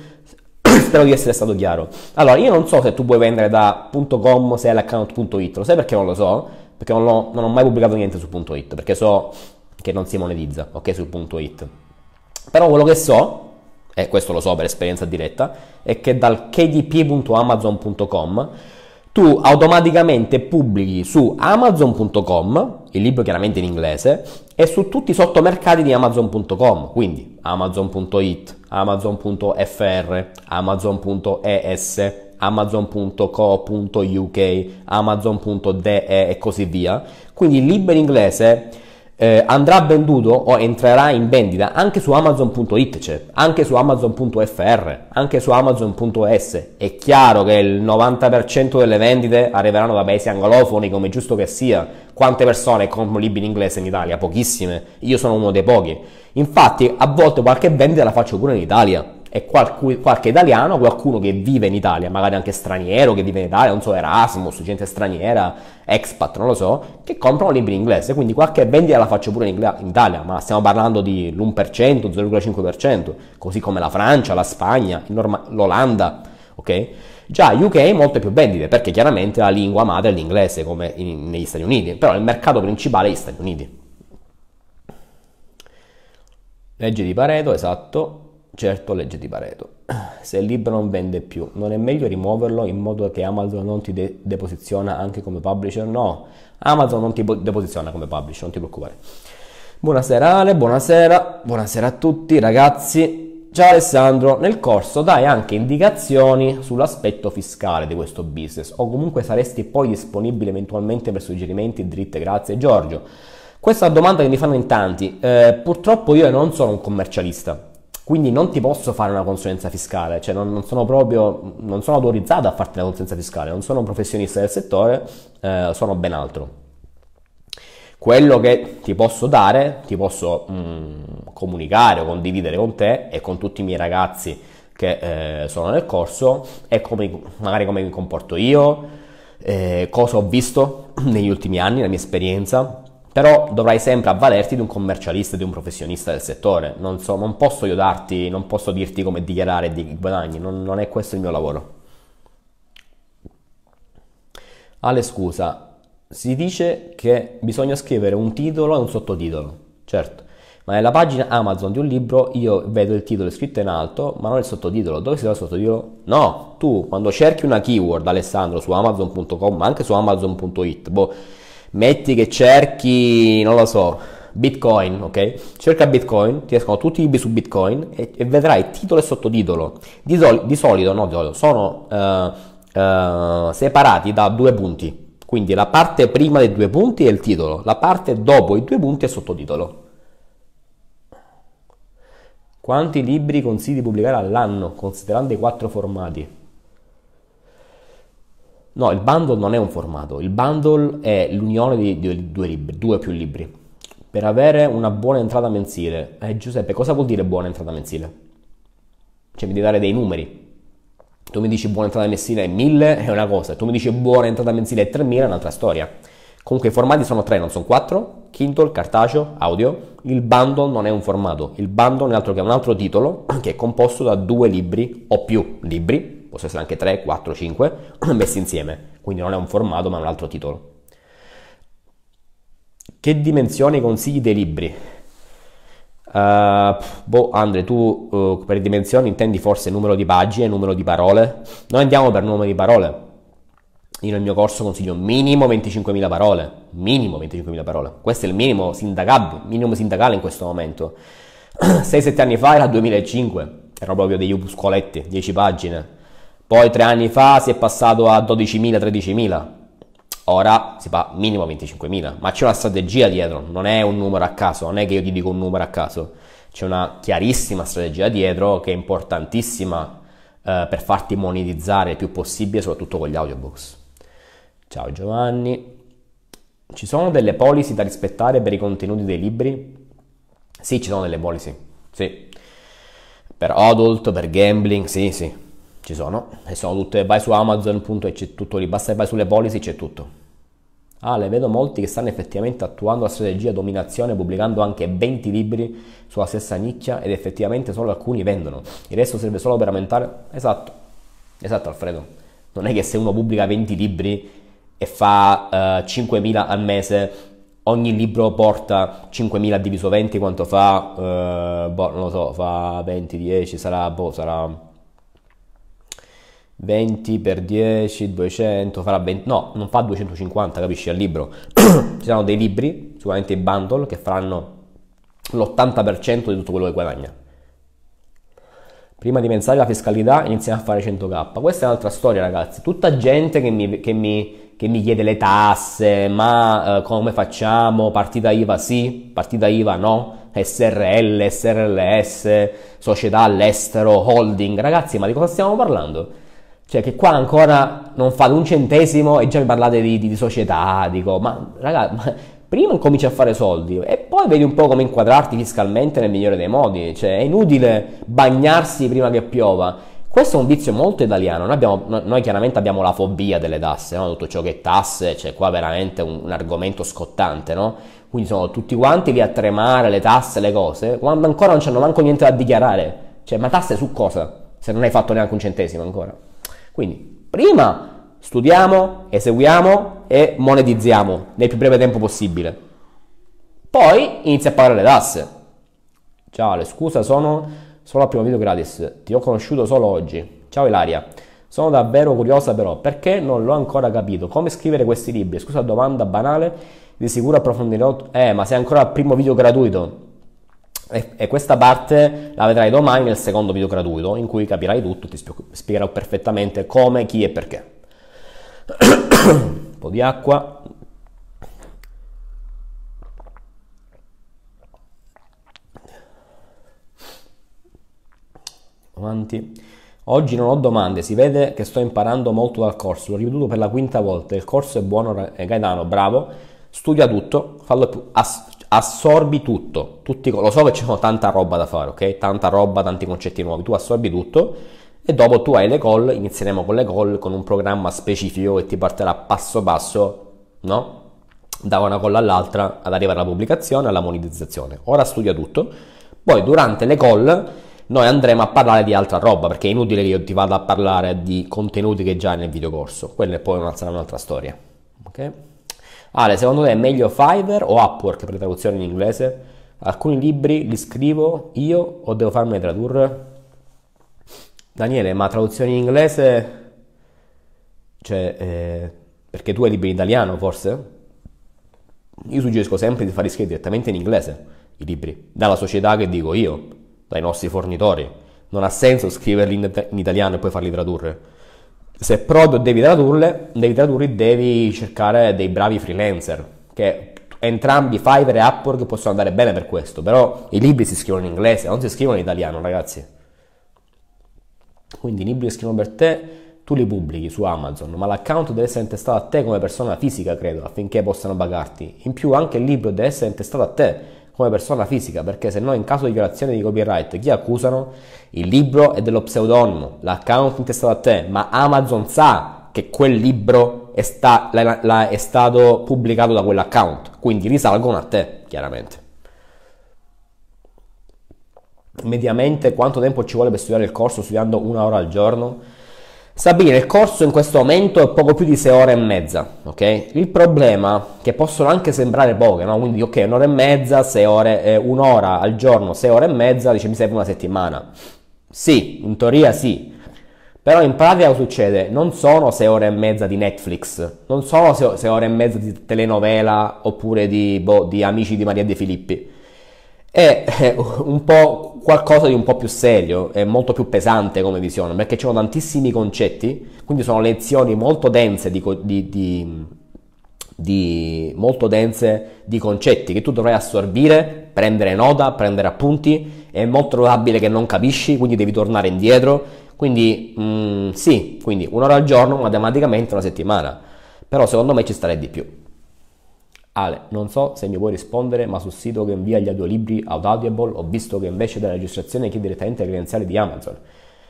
Spero di essere stato chiaro. Allora, io non so se tu puoi vendere da .com se hai l'account.it, lo sai perché non lo so? Perché non, ho, non ho mai pubblicato niente su.it, perché so che non si monetizza, ok, su.it. Però quello che so, e questo lo so per esperienza diretta, è che dal kdp.amazon.com tu automaticamente pubblichi su amazon.com il libro chiaramente in inglese, e su tutti i sottomercati di Amazon.com, quindi Amazon.it, Amazon.fr, Amazon.es, Amazon.co.uk, Amazon.de e così via. Quindi il libro in inglese eh, andrà venduto o entrerà in vendita anche su Amazon.it, cioè, anche su Amazon.fr, anche su Amazon.es. È chiaro che il 90% delle vendite arriveranno da paesi anglofoni, come giusto che sia. Quante persone comprano libri in inglese in Italia? Pochissime. Io sono uno dei pochi. Infatti, a volte qualche vendita la faccio pure in Italia e qualche, qualche italiano, qualcuno che vive in Italia, magari anche straniero che vive in Italia, non so, Erasmus, gente straniera, expat, non lo so, che comprano libri in inglese, quindi qualche vendita la faccio pure in, Ingl- in Italia, ma stiamo parlando di l'1%, 0,5%, così come la Francia, la Spagna, norma- l'Olanda, ok? Già UK molte più vendite, perché chiaramente la lingua madre è l'inglese come in, negli Stati Uniti, però il mercato principale è gli Stati Uniti. Legge di Pareto, esatto, Certo, legge di Pareto. Se il libro non vende più, non è meglio rimuoverlo in modo che Amazon non ti de- deposiziona anche come publisher? No, Amazon non ti bo- deposiziona come publisher, non ti preoccupare. Buonasera Ale, buonasera, buonasera a tutti ragazzi. Ciao Alessandro, nel corso dai anche indicazioni sull'aspetto fiscale di questo business o comunque saresti poi disponibile eventualmente per suggerimenti, dritte, grazie Giorgio. Questa è una domanda che mi fanno in tanti, eh, purtroppo io non sono un commercialista, quindi non ti posso fare una consulenza fiscale, cioè non, non sono proprio, non sono autorizzato a farti una consulenza fiscale, non sono un professionista del settore, eh, sono ben altro. Quello che ti posso dare, ti posso mh, mm, comunicare o condividere con te e con tutti i miei ragazzi che eh, sono nel corso è come, magari come mi comporto io, eh, cosa ho visto negli ultimi anni, la mia esperienza, però dovrai sempre avvalerti di un commercialista, di un professionista del settore. Non, so, non posso io darti, non posso dirti come dichiarare dei guadagni, non, non è questo il mio lavoro. Ale, scusa, si dice che bisogna scrivere un titolo e un sottotitolo, certo, ma nella pagina Amazon di un libro io vedo il titolo scritto in alto, ma non il sottotitolo. Dove si trova il sottotitolo? No, tu quando cerchi una keyword, Alessandro, su amazon.com, ma anche su amazon.it, boh metti che cerchi, non lo so, Bitcoin, ok? Cerca Bitcoin, ti escono tutti i libri su Bitcoin e, e vedrai titolo e sottotitolo. Di, soli, di solito, no, di solito, sono uh, uh, separati da due punti. Quindi la parte prima dei due punti è il titolo, la parte dopo i due punti è il sottotitolo. Quanti libri consigli di pubblicare all'anno, considerando i quattro formati? No, il bundle non è un formato, il bundle è l'unione di, due libri, due o più libri, per avere una buona entrata mensile. Eh Giuseppe, cosa vuol dire buona entrata mensile? Cioè mi devi dare dei numeri. Tu mi dici buona entrata mensile è 1000 è una cosa, tu mi dici buona entrata mensile è 3000 è un'altra storia. Comunque i formati sono tre, non sono quattro, Kindle, cartaceo, audio. Il bundle non è un formato, il bundle è altro che un altro titolo che è composto da due libri o più libri possono essere anche 3, 4, 5 messi insieme, quindi non è un formato ma un altro titolo. Che dimensioni consigli dei libri? Uh, boh, Andre, tu uh, per dimensioni intendi forse numero di pagine, numero di parole? Noi andiamo per numero di parole. Io nel mio corso consiglio minimo 25.000 parole, minimo 25.000 parole. Questo è il minimo sindacabile, minimo sindacale in questo momento. 6-7 anni fa era 2005, ero proprio degli opuscoletti, 10 pagine, poi tre anni fa si è passato a 12.000-13.000, ora si fa minimo 25.000, ma c'è una strategia dietro, non è un numero a caso, non è che io ti dico un numero a caso, c'è una chiarissima strategia dietro che è importantissima eh, per farti monetizzare il più possibile, soprattutto con gli audiobooks. Ciao Giovanni, ci sono delle policy da rispettare per i contenuti dei libri? Sì, ci sono delle policy, sì. Per adult, per gambling, sì, sì ci sono, e sono tutte, vai su Amazon, punto, e c'è tutto lì, basta vai sulle policy, c'è tutto. Ah, le vedo molti che stanno effettivamente attuando la strategia dominazione, pubblicando anche 20 libri sulla stessa nicchia ed effettivamente solo alcuni vendono. Il resto serve solo per aumentare. Esatto, esatto Alfredo. Non è che se uno pubblica 20 libri e fa uh, eh, 5.000 al mese, ogni libro porta 5.000 diviso 20, quanto fa? Uh, boh, non lo so, fa 20, 10, sarà, boh, sarà 20 per 10, 200, farà 20, no, non fa 250, capisci, al libro. Ci saranno dei libri, sicuramente i bundle, che faranno l'80% di tutto quello che guadagna. Prima di pensare alla fiscalità iniziamo a fare 100k. Questa è un'altra storia ragazzi, tutta gente che mi, che mi, che mi chiede le tasse, ma eh, come facciamo, partita IVA sì, partita IVA no, SRL, SRLS, società all'estero, holding, ragazzi ma di cosa stiamo parlando? Cioè che qua ancora non fate un centesimo e già mi parlate di, di, di società, dico, ma ragazzi, ma prima cominci a fare soldi e poi vedi un po' come inquadrarti fiscalmente nel migliore dei modi, cioè è inutile bagnarsi prima che piova. Questo è un vizio molto italiano, noi, abbiamo, noi chiaramente abbiamo la fobia delle tasse, no? tutto ciò che è tasse, c'è cioè qua veramente un, un argomento scottante, no? quindi sono tutti quanti lì a tremare le tasse, le cose, quando ancora non hanno manco niente da dichiarare, cioè ma tasse su cosa? Se non hai fatto neanche un centesimo ancora. Quindi prima studiamo, eseguiamo e monetizziamo nel più breve tempo possibile. Poi inizia a pagare le tasse. Ciao, le scusa sono solo al primo video gratis. Ti ho conosciuto solo oggi. Ciao Ilaria. Sono davvero curiosa però, perché non l'ho ancora capito. Come scrivere questi libri? Scusa domanda banale, di sicuro approfondirò. Eh, ma sei ancora al primo video gratuito. E, e questa parte la vedrai domani nel secondo video gratuito in cui capirai tutto, ti spiegherò perfettamente come, chi e perché. Un po' di acqua. Avanti. Oggi non ho domande, si vede che sto imparando molto dal corso, l'ho ripetuto per la quinta volta, il corso è buono, è Gaetano, bravo, studia tutto, fallo più, ass- assorbi tutto, tutti, lo so che c'è tanta roba da fare, ok? Tanta roba, tanti concetti nuovi, tu assorbi tutto e dopo tu hai le call, inizieremo con le call con un programma specifico che ti porterà passo passo, no? Da una call all'altra ad arrivare alla pubblicazione, alla monetizzazione. Ora studia tutto, poi durante le call noi andremo a parlare di altra roba perché è inutile che io ti vada a parlare di contenuti che già hai nel video corso, quella poi sarà un'altra storia, ok? Ale, secondo te è meglio Fiverr o Upwork per le traduzioni in inglese? Alcuni libri li scrivo io o devo farmene tradurre? Daniele, ma traduzioni in inglese... Cioè, eh, perché tu hai libri in italiano forse? Io suggerisco sempre di farli scrivere direttamente in inglese i libri, dalla società che dico io, dai nostri fornitori. Non ha senso scriverli in, in italiano e poi farli tradurre se prod devi tradurle, devi tradurre, devi cercare dei bravi freelancer, che entrambi Fiverr e Upwork possono andare bene per questo, però i libri si scrivono in inglese, non si scrivono in italiano, ragazzi. Quindi i libri che scrivono per te, tu li pubblichi su Amazon, ma l'account deve essere intestato a te come persona fisica, credo, affinché possano pagarti. In più anche il libro deve essere intestato a te come persona fisica, perché se no in caso di violazione di copyright chi accusano? Il libro è dello pseudonimo, l'account intestato a te, ma Amazon sa che quel libro è, sta, la, la, è stato pubblicato da quell'account, quindi risalgono a te, chiaramente. Mediamente quanto tempo ci vuole per studiare il corso studiando una ora al giorno? Sabine, il corso in questo momento è poco più di 6 ore e mezza, ok? Il problema, che possono anche sembrare poche, no? Quindi, ok, un'ora e mezza, 6 ore, eh, un'ora al giorno, 6 ore e mezza, dice mi serve una settimana. Sì, in teoria sì. Però in pratica succede? Non sono 6 ore e mezza di Netflix, non sono 6 ore e mezza di telenovela oppure di, boh, di Amici di Maria De Filippi è un po' qualcosa di un po' più serio, è molto più pesante come visione, perché ci sono tantissimi concetti, quindi sono lezioni molto dense di, di, di, di, molto dense di concetti che tu dovrai assorbire, prendere nota, prendere appunti, è molto probabile che non capisci, quindi devi tornare indietro, quindi mh, mm, sì, quindi un'ora al giorno, matematicamente una settimana, però secondo me ci starei di più. Ale, non so se mi puoi rispondere, ma sul sito che invia gli audiolibri ad Audible ho visto che invece della registrazione chiede direttamente le credenziali di Amazon.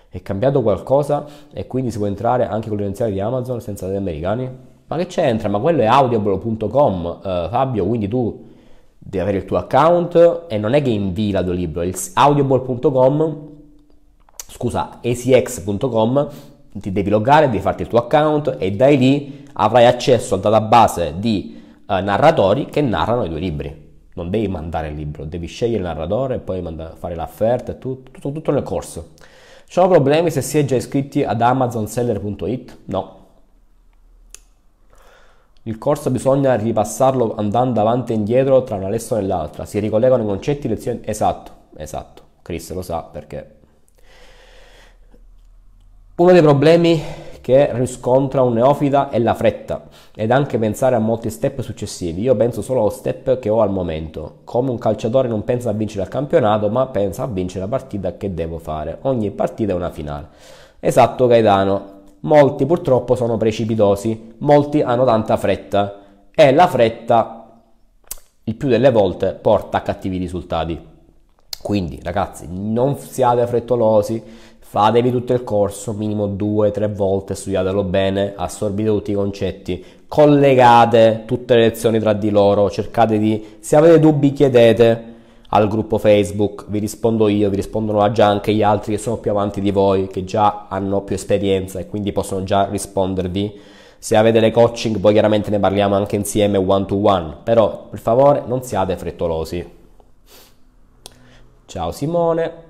È cambiato qualcosa e quindi si può entrare anche con le credenziali di Amazon senza dati americani? Ma che c'entra? Ma quello è audible.com, eh, Fabio, quindi tu devi avere il tuo account e non è che invii l'audiolibro, è audible.com, scusa, acx.com, ti devi loggare, devi farti il tuo account e dai lì avrai accesso al database di eh, narratori che narrano i due libri. Non devi mandare il libro, devi scegliere il narratore e poi manda- fare l'offerta, tutto, tutto, tutto nel corso. Ci sono problemi se si è già iscritti ad amazonseller.it? No. Il corso bisogna ripassarlo andando avanti e indietro tra una lezione e l'altra. Si ricollegano i concetti, lezioni... Esatto, esatto. Chris lo sa perché... Uno dei problemi che riscontra un neofita è la fretta ed anche pensare a molti step successivi. Io penso solo allo step che ho al momento. Come un calciatore non pensa a vincere il campionato, ma pensa a vincere la partita che devo fare. Ogni partita è una finale. Esatto Gaetano, molti purtroppo sono precipitosi, molti hanno tanta fretta e la fretta il più delle volte porta a cattivi risultati. Quindi ragazzi, non siate frettolosi, Fatevi tutto il corso, minimo due, tre volte, studiatelo bene, assorbite tutti i concetti, collegate tutte le lezioni tra di loro, cercate di, se avete dubbi chiedete al gruppo Facebook, vi rispondo io, vi rispondono già anche gli altri che sono più avanti di voi, che già hanno più esperienza e quindi possono già rispondervi. Se avete le coaching poi chiaramente ne parliamo anche insieme one to one, però per favore non siate frettolosi. Ciao Simone.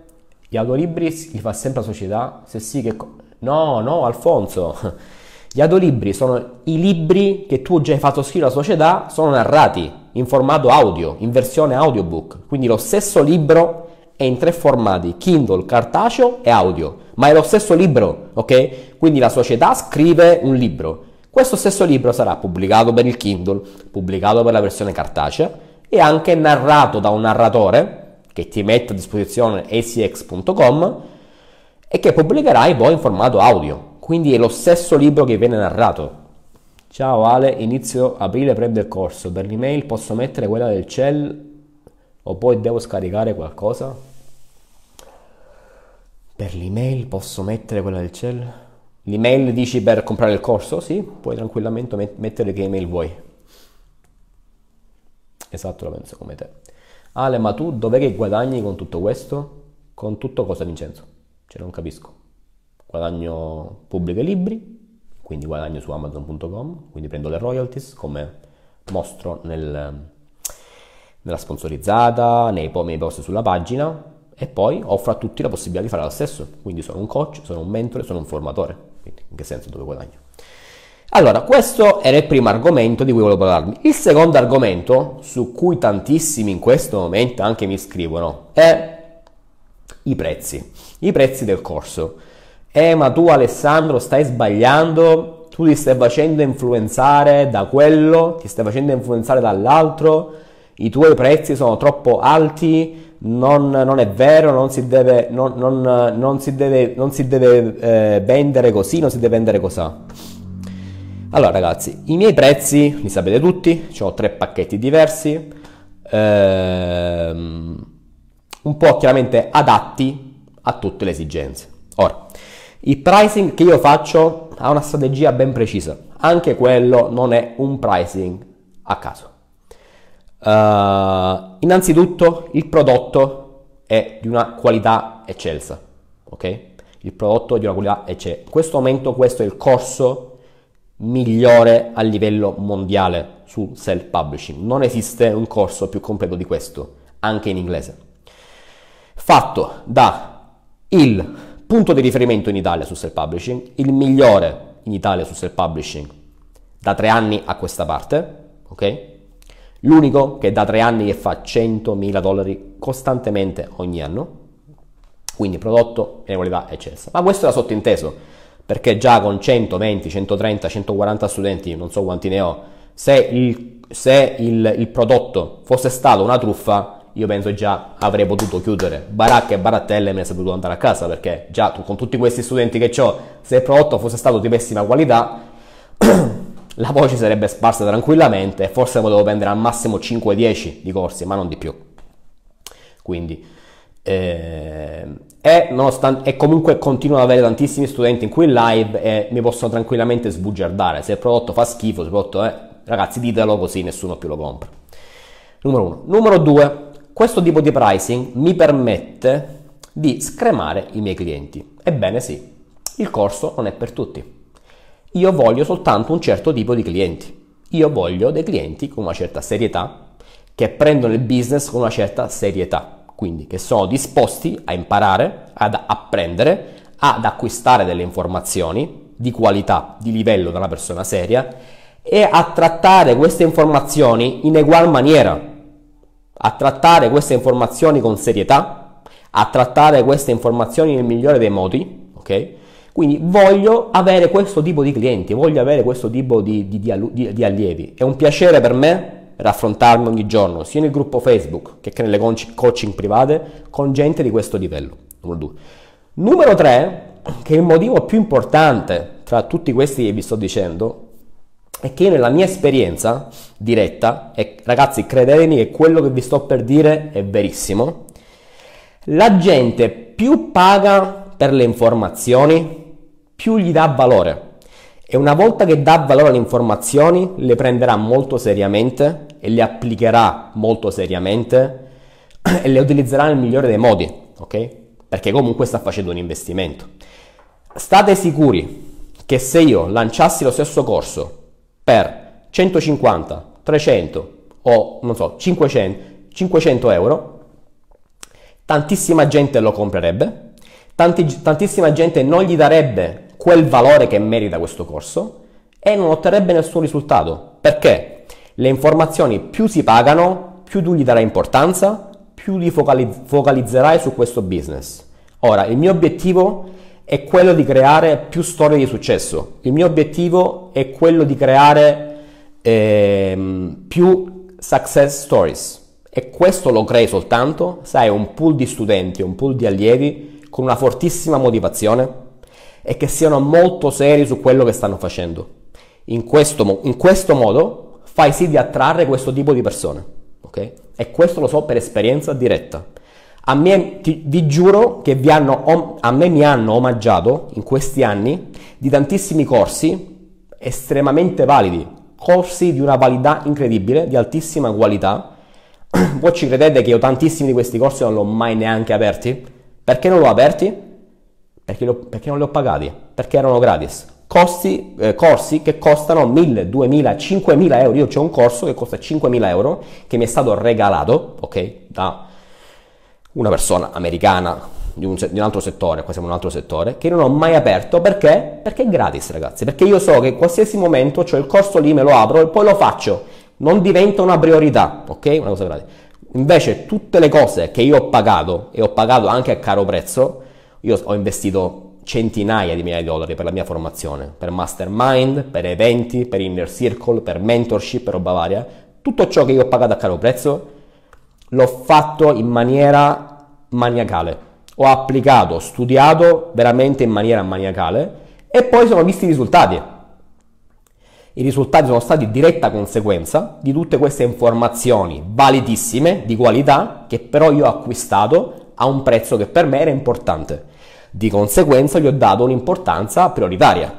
Gli autolibri li fa sempre la società? Se sì, che... Co- no, no, Alfonso. Gli autolibri sono i libri che tu già hai fatto scrivere alla società, sono narrati in formato audio, in versione audiobook. Quindi lo stesso libro è in tre formati, Kindle, cartaceo e audio, ma è lo stesso libro, ok? Quindi la società scrive un libro. Questo stesso libro sarà pubblicato per il Kindle, pubblicato per la versione cartacea e anche narrato da un narratore che ti mette a disposizione acx.com e che pubblicherai poi in formato audio. Quindi è lo stesso libro che viene narrato. Ciao Ale, inizio aprile prendo il corso. Per l'email posso mettere quella del CEL o poi devo scaricare qualcosa? Per l'email posso mettere quella del CEL? L'email dici per comprare il corso? Sì, puoi tranquillamente mettere che email vuoi. Esatto, la penso come te. Ale, ma tu dov'è che guadagni con tutto questo? Con tutto cosa, Vincenzo? Cioè, non capisco. Guadagno pubblico libri, quindi guadagno su Amazon.com, quindi prendo le royalties come mostro nel, nella sponsorizzata, nei, nei post sulla pagina e poi offro a tutti la possibilità di fare lo stesso. Quindi sono un coach, sono un mentore, sono un formatore. Quindi in che senso dove guadagno? Allora, questo era il primo argomento di cui volevo parlarvi. Il secondo argomento, su cui tantissimi in questo momento anche mi scrivono, è i prezzi, i prezzi del corso. Eh, ma tu Alessandro stai sbagliando, tu ti stai facendo influenzare da quello, ti stai facendo influenzare dall'altro, i tuoi prezzi sono troppo alti, non, non è vero, non si deve, non, non, non si deve, non si deve eh, vendere così, non si deve vendere così. Allora ragazzi, i miei prezzi li sapete tutti, ho tre pacchetti diversi, ehm, un po' chiaramente adatti a tutte le esigenze. Ora, il pricing che io faccio ha una strategia ben precisa, anche quello non è un pricing a caso. Uh, innanzitutto il prodotto è di una qualità eccelsa, ok? Il prodotto è di una qualità eccelsa. In questo momento questo è il corso migliore a livello mondiale su self-publishing. Non esiste un corso più completo di questo, anche in inglese. Fatto da il punto di riferimento in Italia su self-publishing, il migliore in Italia su self-publishing da tre anni a questa parte, ok? L'unico che da tre anni che fa 100.000 dollari costantemente ogni anno, quindi prodotto e qualità eccelsa. Ma questo era sottinteso perché già con 120, 130, 140 studenti, non so quanti ne ho, se il, se il, il prodotto fosse stato una truffa, io penso già avrei potuto chiudere baracca e barattelle e me ne sarei potuto andare a casa perché già tu, con tutti questi studenti che ho, se il prodotto fosse stato di pessima qualità, la voce sarebbe sparsa tranquillamente e forse potevo prendere al massimo 5-10 di corsi, ma non di più. Quindi eh, e, e, comunque continuo ad avere tantissimi studenti in cui live e mi possono tranquillamente sbugiardare. Se il prodotto fa schifo, se il prodotto è... Ragazzi, ditelo così nessuno più lo compra. Numero uno. Numero due. Questo tipo di pricing mi permette di scremare i miei clienti. Ebbene sì, il corso non è per tutti. Io voglio soltanto un certo tipo di clienti. Io voglio dei clienti con una certa serietà, che prendono il business con una certa serietà quindi che sono disposti a imparare, ad apprendere, ad acquistare delle informazioni di qualità, di livello da una persona seria e a trattare queste informazioni in egual maniera, a trattare queste informazioni con serietà, a trattare queste informazioni nel migliore dei modi, ok? Quindi voglio avere questo tipo di clienti, voglio avere questo tipo di, di, di, di allievi. È un piacere per me raffrontarmi ogni giorno, sia nel gruppo Facebook che nelle coaching private, con gente di questo livello. Numero 2. Numero 3, che è il motivo più importante tra tutti questi che vi sto dicendo, è che nella mia esperienza diretta, e ragazzi credetemi che quello che vi sto per dire è verissimo, la gente più paga per le informazioni, più gli dà valore. E una volta che dà valore alle informazioni, le prenderà molto seriamente e le applicherà molto seriamente e le utilizzerà nel migliore dei modi, ok? Perché comunque sta facendo un investimento. State sicuri che se io lanciassi lo stesso corso per 150, 300 o non so, 500, 500 euro, tantissima gente lo comprerebbe, tanti, tantissima gente non gli darebbe quel valore che merita questo corso e non otterrebbe nessun risultato. Perché le informazioni più si pagano, più tu gli darai importanza, più li focalizz- focalizzerai su questo business. Ora, il mio obiettivo è quello di creare più storie di successo. Il mio obiettivo è quello di creare ehm, più success stories. E questo lo crei soltanto se hai un pool di studenti, un pool di allievi con una fortissima motivazione e che siano molto seri su quello che stanno facendo. In questo, in questo modo fai sì di attrarre questo tipo di persone, ok? E questo lo so per esperienza diretta. A me, ti, vi giuro che vi hanno, a me mi hanno omaggiato in questi anni di tantissimi corsi estremamente validi, corsi di una validità incredibile, di altissima qualità. Voi ci credete che io tantissimi di questi corsi non li ho mai neanche aperti? Perché non li ho aperti? Perché, lo, perché non li ho pagati? Perché erano gratis. Costi, eh, corsi che costano 1000, 2000, 5000 euro. Io ho un corso che costa 5000 euro che mi è stato regalato, ok, da una persona americana di un, di un, altro settore, qua siamo in un altro settore, che non ho mai aperto perché? Perché è gratis, ragazzi. Perché io so che in qualsiasi momento, cioè il corso lì me lo apro e poi lo faccio. Non diventa una priorità, ok? Una cosa gratis. Invece tutte le cose che io ho pagato e ho pagato anche a caro prezzo, io ho investito centinaia di migliaia di dollari per la mia formazione, per mastermind, per eventi, per inner circle, per mentorship, per roba varia. Tutto ciò che io ho pagato a caro prezzo l'ho fatto in maniera maniacale. Ho applicato, ho studiato veramente in maniera maniacale e poi sono visti i risultati. I risultati sono stati diretta conseguenza di tutte queste informazioni validissime, di qualità, che però io ho acquistato a un prezzo che per me era importante. Di conseguenza gli ho dato un'importanza prioritaria,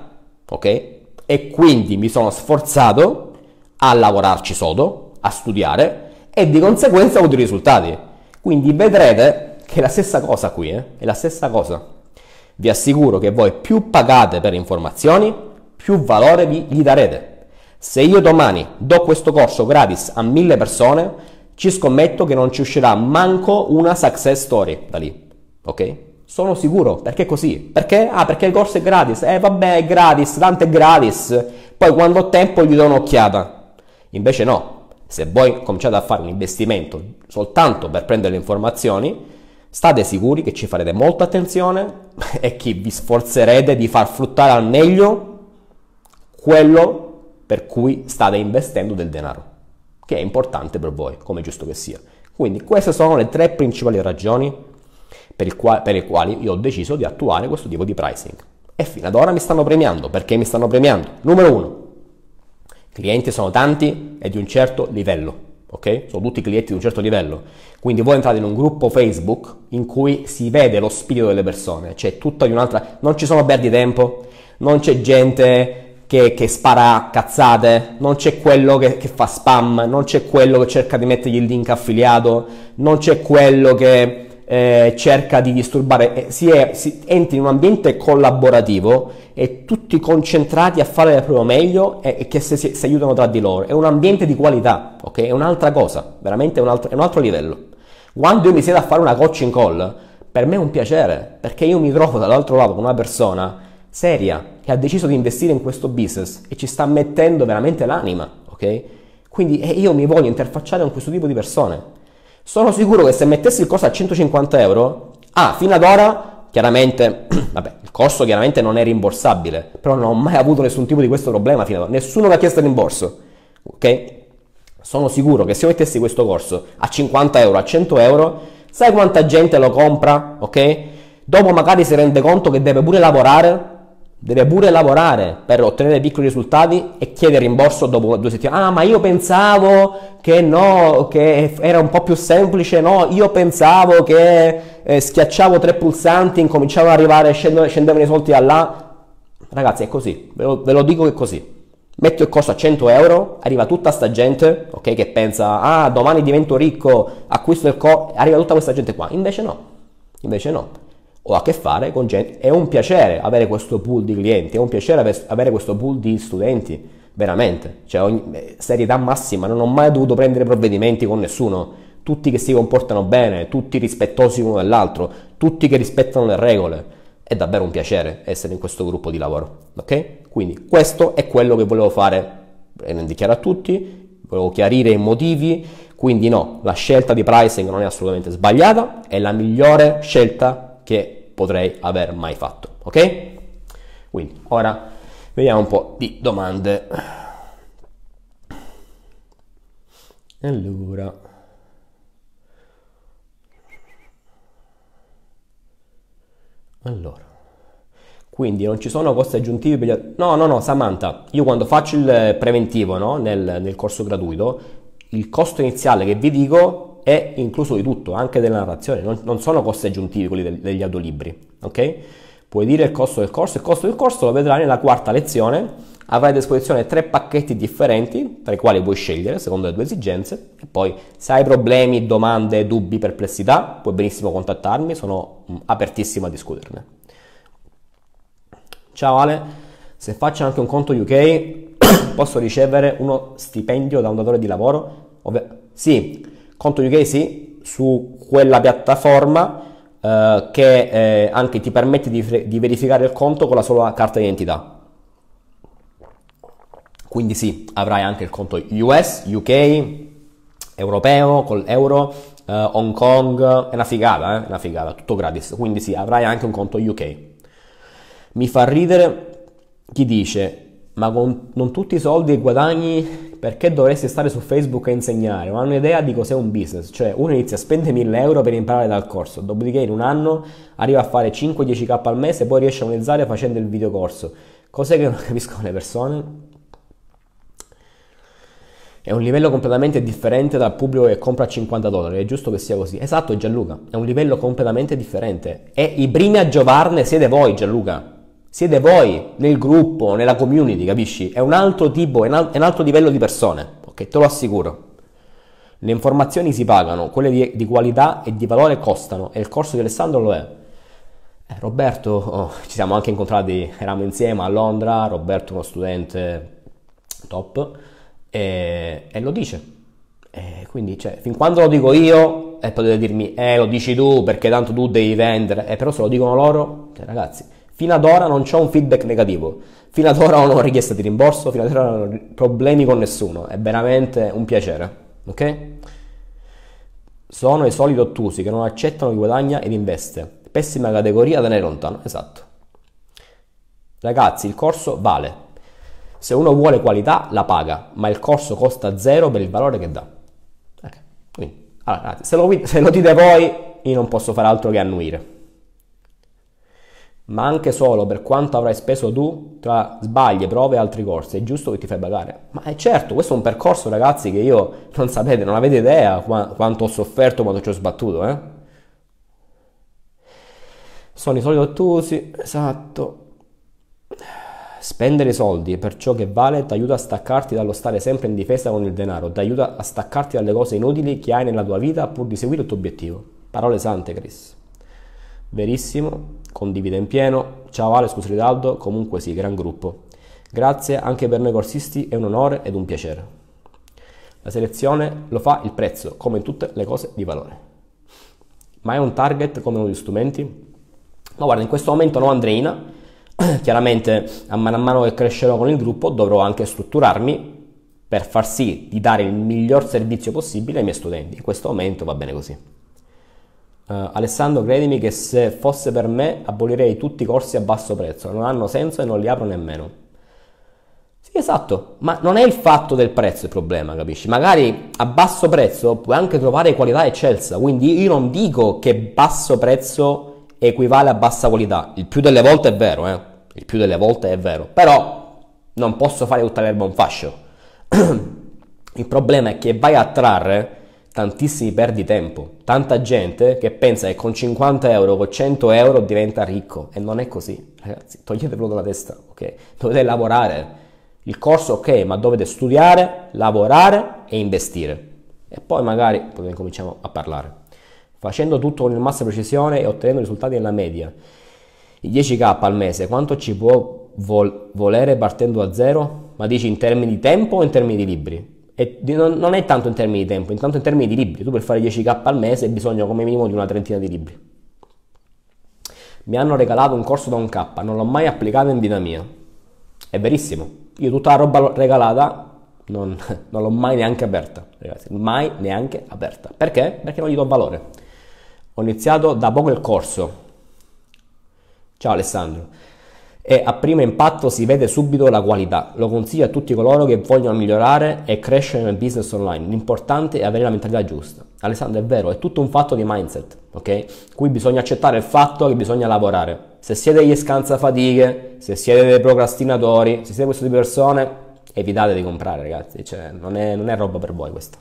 ok? E quindi mi sono sforzato a lavorarci sotto, a studiare e di conseguenza ho avuto i risultati. Quindi vedrete che è la stessa cosa qui, eh? è la stessa cosa. Vi assicuro che voi più pagate per informazioni, più valore vi, gli darete. Se io domani do questo corso gratis a mille persone, ci scommetto che non ci uscirà manco una success story da lì, ok? Sono sicuro, perché così? Perché? Ah, perché il corso è gratis. Eh, vabbè, è gratis, tanto è gratis. Poi quando ho tempo gli do un'occhiata. Invece no, se voi cominciate a fare un investimento soltanto per prendere le informazioni, state sicuri che ci farete molta attenzione e che vi sforzerete di far fruttare al meglio quello per cui state investendo del denaro che è importante per voi, come giusto che sia. Quindi queste sono le tre principali ragioni per, quale, per le quali io ho deciso di attuare questo tipo di pricing. E fino ad ora mi stanno premiando. Perché mi stanno premiando? Numero uno, clienti sono tanti e di un certo livello. Ok? Sono tutti clienti di un certo livello. Quindi voi entrate in un gruppo Facebook in cui si vede lo spirito delle persone, c'è tutta un'altra. Non ci sono perdi tempo, non c'è gente che, che spara cazzate, non c'è quello che, che, fa spam, non c'è quello che cerca di mettergli il link affiliato, non c'è quello che eh, cerca di disturbare, eh, si, è, si entra in un ambiente collaborativo e tutti concentrati a fare il proprio meglio e, e che si, si, si, aiutano tra di loro. È un ambiente di qualità, ok? È un'altra cosa, veramente un altro, è un altro livello. Quando io mi siedo a fare una coaching call, per me è un piacere, perché io mi trovo dall'altro lato con una persona seria che ha deciso di investire in questo business e ci sta mettendo veramente l'anima, ok? Quindi eh, io mi voglio interfacciare con questo tipo di persone. Sono sicuro che se mettessi il costo a 150 euro, ah, fino ad ora, chiaramente, vabbè, il costo chiaramente non è rimborsabile, però non ho mai avuto nessun tipo di questo problema fino ad ora, nessuno mi ha chiesto rimborso, ok? Sono sicuro che se io mettessi questo corso a 50 euro, a 100 euro, sai quanta gente lo compra, ok? Dopo magari si rende conto che deve pure lavorare deve pure lavorare per ottenere piccoli risultati e chiedere rimborso dopo due settimane. Ah, ma io pensavo che no, che era un po' più semplice, no, io pensavo che eh, schiacciavo tre pulsanti, incominciavo ad arrivare, scendevano, scendevano i soldi da là. Ragazzi, è così, ve lo, ve lo dico che è così. Metto il costo a 100 euro, arriva tutta sta gente, ok, che pensa, ah, domani divento ricco, acquisto il co, arriva tutta questa gente qua. Invece no, invece no ho a che fare con gente, è un piacere avere questo pool di clienti, è un piacere avere questo pool di studenti, veramente, cioè ogni, eh, serietà massima, non ho mai dovuto prendere provvedimenti con nessuno, tutti che si comportano bene, tutti rispettosi l'uno dell'altro, tutti che rispettano le regole, è davvero un piacere essere in questo gruppo di lavoro, ok? Quindi questo è quello che volevo fare, e dichiaro a tutti, volevo chiarire i motivi, quindi no, la scelta di pricing non è assolutamente sbagliata, è la migliore scelta che potrei aver mai fatto, ok? Quindi, ora vediamo un po' di domande. Allora... Allora, quindi non ci sono costi aggiuntivi per gli... No, no, no, Samantha, io quando faccio il preventivo no? nel, nel corso gratuito, il costo iniziale che vi dico è incluso di tutto, anche della narrazione, non, non sono costi aggiuntivi quelli del, degli audiolibri, ok? Puoi dire il costo del corso, il costo del corso lo vedrai nella quarta lezione, avrai a disposizione tre pacchetti differenti, tra i quali puoi scegliere secondo le tue esigenze, e poi se hai problemi, domande, dubbi, perplessità, puoi benissimo contattarmi, sono mm, apertissimo a discuterne. Ciao Ale, se faccio anche un conto UK posso ricevere uno stipendio da un datore di lavoro? Ovvero, sì, Conto UK sì, su quella piattaforma eh, che eh, anche ti permette di, di verificare il conto con la sola carta d'identità. Quindi sì, avrai anche il conto US, UK, europeo, col euro, eh, Hong Kong, è una figata, eh? è una figata, tutto gratis. Quindi sì, avrai anche un conto UK. Mi fa ridere chi dice, ma con non tutti i soldi e guadagni perché dovresti stare su Facebook a insegnare, Non hanno un'idea di cos'è un business, cioè uno inizia a spendere 1000 euro per imparare dal corso, dopodiché in un anno arriva a fare 5-10k al mese e poi riesce a monetizzare facendo il videocorso. Cos'è che non capiscono le persone? È un livello completamente differente dal pubblico che compra a 50 dollari, è giusto che sia così. Esatto Gianluca, è un livello completamente differente e i primi a giovarne siete voi Gianluca. Siete voi nel gruppo, nella community, capisci? È un altro tipo, è un, al- è un altro livello di persone, ok? Te lo assicuro. Le informazioni si pagano, quelle di, di qualità e di valore costano e il corso di Alessandro lo è. Eh, Roberto, oh, ci siamo anche incontrati, eravamo insieme a Londra, Roberto è uno studente top e, e lo dice. E quindi, cioè, fin quando lo dico io, e eh, potete dirmi, eh, lo dici tu perché tanto tu devi vendere, eh, però se lo dicono loro, cioè, ragazzi, Fino ad ora non c'è un feedback negativo, fino ad ora non ho richieste di rimborso, fino ad ora non ho problemi con nessuno, è veramente un piacere, ok? Sono i soliti ottusi che non accettano chi guadagna ed investe. Pessima categoria da ne lontano, esatto. Ragazzi, il corso vale. Se uno vuole qualità, la paga, ma il corso costa zero per il valore che dà. Okay. Quindi, allora, se, lo, se lo dite voi, io non posso fare altro che annuire ma anche solo per quanto avrai speso tu tra sbagli, prove e altri corsi, è giusto che ti fai pagare. Ma è certo, questo è un percorso, ragazzi, che io non sapete, non avete idea quanto ho sofferto, quando ci ho sbattuto, eh? Sono i soliti ottusi, esatto. Spendere i soldi per ciò che vale ti aiuta a staccarti dallo stare sempre in difesa con il denaro, ti aiuta a staccarti dalle cose inutili che hai nella tua vita pur di seguire il tuo obiettivo. Parole sante, Chris. Verissimo, condivida in pieno. Ciao Ale, scusa Ridaldo, comunque sì, gran gruppo. Grazie, anche per noi corsisti è un onore ed un piacere. La selezione lo fa il prezzo, come in tutte le cose di valore. Ma è un target come uno degli strumenti? Ma guarda, in questo momento no Andreina, chiaramente a mano a mano che crescerò con il gruppo dovrò anche strutturarmi per far sì di dare il miglior servizio possibile ai miei studenti. In questo momento va bene così. Uh, Alessandro, credimi che se fosse per me abolirei tutti i corsi a basso prezzo, non hanno senso e non li apro nemmeno. Sì, esatto, ma non è il fatto del prezzo il problema, capisci? Magari a basso prezzo puoi anche trovare qualità eccelsa, quindi io non dico che basso prezzo equivale a bassa qualità, il più delle volte è vero, eh? Il più delle volte è vero, però non posso fare tutta l'erba un fascio. il problema è che vai a trarre tantissimi perditempo, tanta gente che pensa che con 50 euro, con 100 euro diventa ricco e non è così, ragazzi, toglietevelo dalla testa, ok? Dovete lavorare, il corso ok, ma dovete studiare, lavorare e investire e poi magari poi cominciamo a parlare, facendo tutto con il massimo precisione e ottenendo risultati nella media. I 10k al mese, quanto ci può vol- volere partendo da zero? Ma dici in termini di tempo o in termini di libri? e non, non, è tanto in termini di tempo, intanto in termini di libri. Tu per fare 10k al mese hai bisogno come minimo di una trentina di libri. Mi hanno regalato un corso da 1k, non l'ho mai applicato in vita mia. È verissimo. Io tutta la roba regalata non, non l'ho mai neanche aperta, ragazzi, mai neanche aperta. Perché? Perché non gli do valore. Ho iniziato da poco il corso. Ciao Alessandro e a primo impatto si vede subito la qualità. Lo consiglio a tutti coloro che vogliono migliorare e crescere nel business online. L'importante è avere la mentalità giusta. Alessandro, è vero, è tutto un fatto di mindset, ok? Qui bisogna accettare il fatto che bisogna lavorare. Se siete gli scansafatiche, se siete dei procrastinatori, se siete questo tipo di persone, evitate di comprare, ragazzi. Cioè, non è, non è roba per voi questa.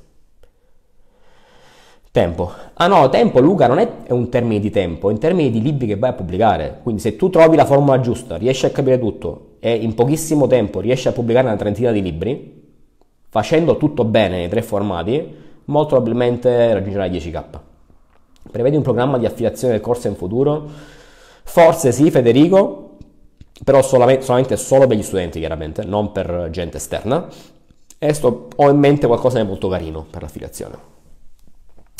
Tempo. Ah no, tempo Luca non è un termine di tempo, è un termine di libri che vai a pubblicare. Quindi se tu trovi la formula giusta, riesci a capire tutto e in pochissimo tempo riesci a pubblicare una trentina di libri, facendo tutto bene nei tre formati, molto probabilmente raggiungerai 10k. Prevedi un programma di affiliazione del corso in futuro? Forse sì, Federico, però solamente, solamente solo per gli studenti chiaramente, non per gente esterna. E sto, ho in mente qualcosa di molto carino per l'affiliazione.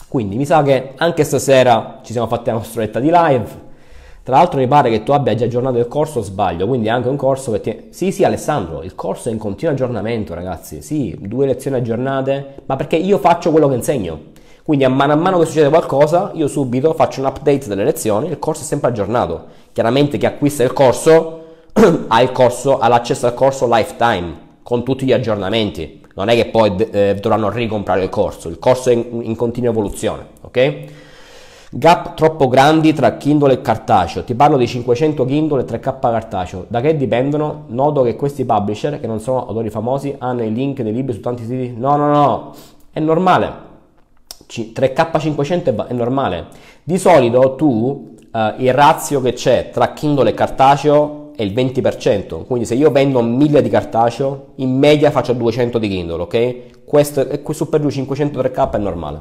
Quindi mi sa che anche stasera ci siamo fatti la nostra letta di live. Tra l'altro mi pare che tu abbia già aggiornato il corso, sbaglio, quindi è anche un corso che ti... Sì, sì Alessandro, il corso è in continuo aggiornamento ragazzi, sì, due lezioni aggiornate, ma perché io faccio quello che insegno. Quindi a mano a mano che succede qualcosa, io subito faccio un update delle lezioni, il corso è sempre aggiornato. Chiaramente chi acquista il corso ha, il corso, ha l'accesso al corso lifetime, con tutti gli aggiornamenti non è che poi eh, dovranno ricomprare il corso, il corso è in, in continua evoluzione, ok? Gap troppo grandi tra Kindle e cartaceo, ti parlo di 500 Kindle e 3K cartaceo, da che dipendono? Noto che questi publisher, che non sono autori famosi, hanno i link dei libri su tanti siti, no no no, è normale, C- 3K500 è, è normale, di solito tu eh, il razio che c'è tra Kindle e cartaceo è il 20%, quindi se io vendo 1000 di cartaceo, in media faccio 200 di Kindle, ok? Questo, questo per lui 503k è normale.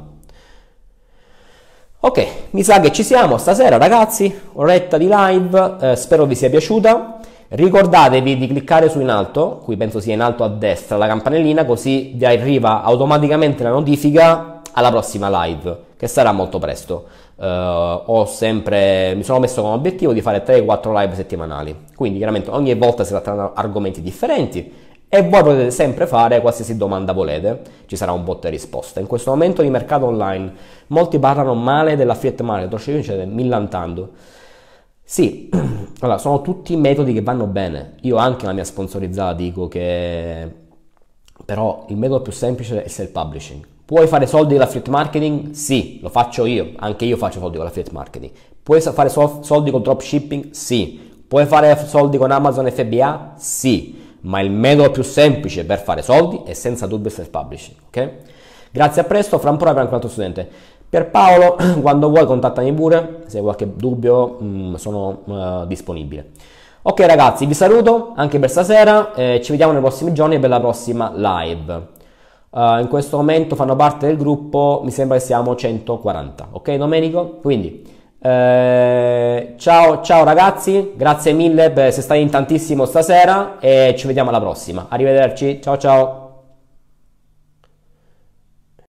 Ok, mi sa che ci siamo stasera ragazzi, oretta di live, eh, spero vi sia piaciuta. Ricordatevi di cliccare su in alto, qui penso sia in alto a destra la campanellina, così vi arriva automaticamente la notifica alla prossima live, che sarà molto presto. Uh, sempre, mi sono messo come obiettivo di fare 3-4 live settimanali, quindi chiaramente ogni volta si trattano argomenti differenti e voi potete sempre fare qualsiasi domanda volete, ci sarà un bot e risposta. In questo momento di mercato online molti parlano male dell'affiliate marketing, cioè millantando. Sì, allora sono tutti metodi che vanno bene. Io anche la mia sponsorizzata dico che però il metodo più semplice è il self publishing Puoi fare soldi con l'affiliate marketing? Sì, lo faccio io, anche io faccio soldi con l'affiliate marketing. Puoi fare soldi con dropshipping? Sì. Puoi fare soldi con Amazon FBA? Sì. Ma il metodo più semplice per fare soldi è senza dubbio self-publishing, ok? Grazie, a presto, fra un po' avrai un altro studente. Per Paolo, quando vuoi contattami pure, se hai qualche dubbio mh, mm, sono mh, eh, disponibile. Ok ragazzi, vi saluto anche per stasera, eh, ci vediamo nei prossimi giorni e per la prossima live. Uh, in questo momento fanno parte del gruppo, mi sembra che siamo 140, ok Domenico? Quindi, eh, ciao, ciao ragazzi, grazie mille, beh, se stai in tantissimo stasera e ci vediamo alla prossima. Arrivederci, ciao ciao.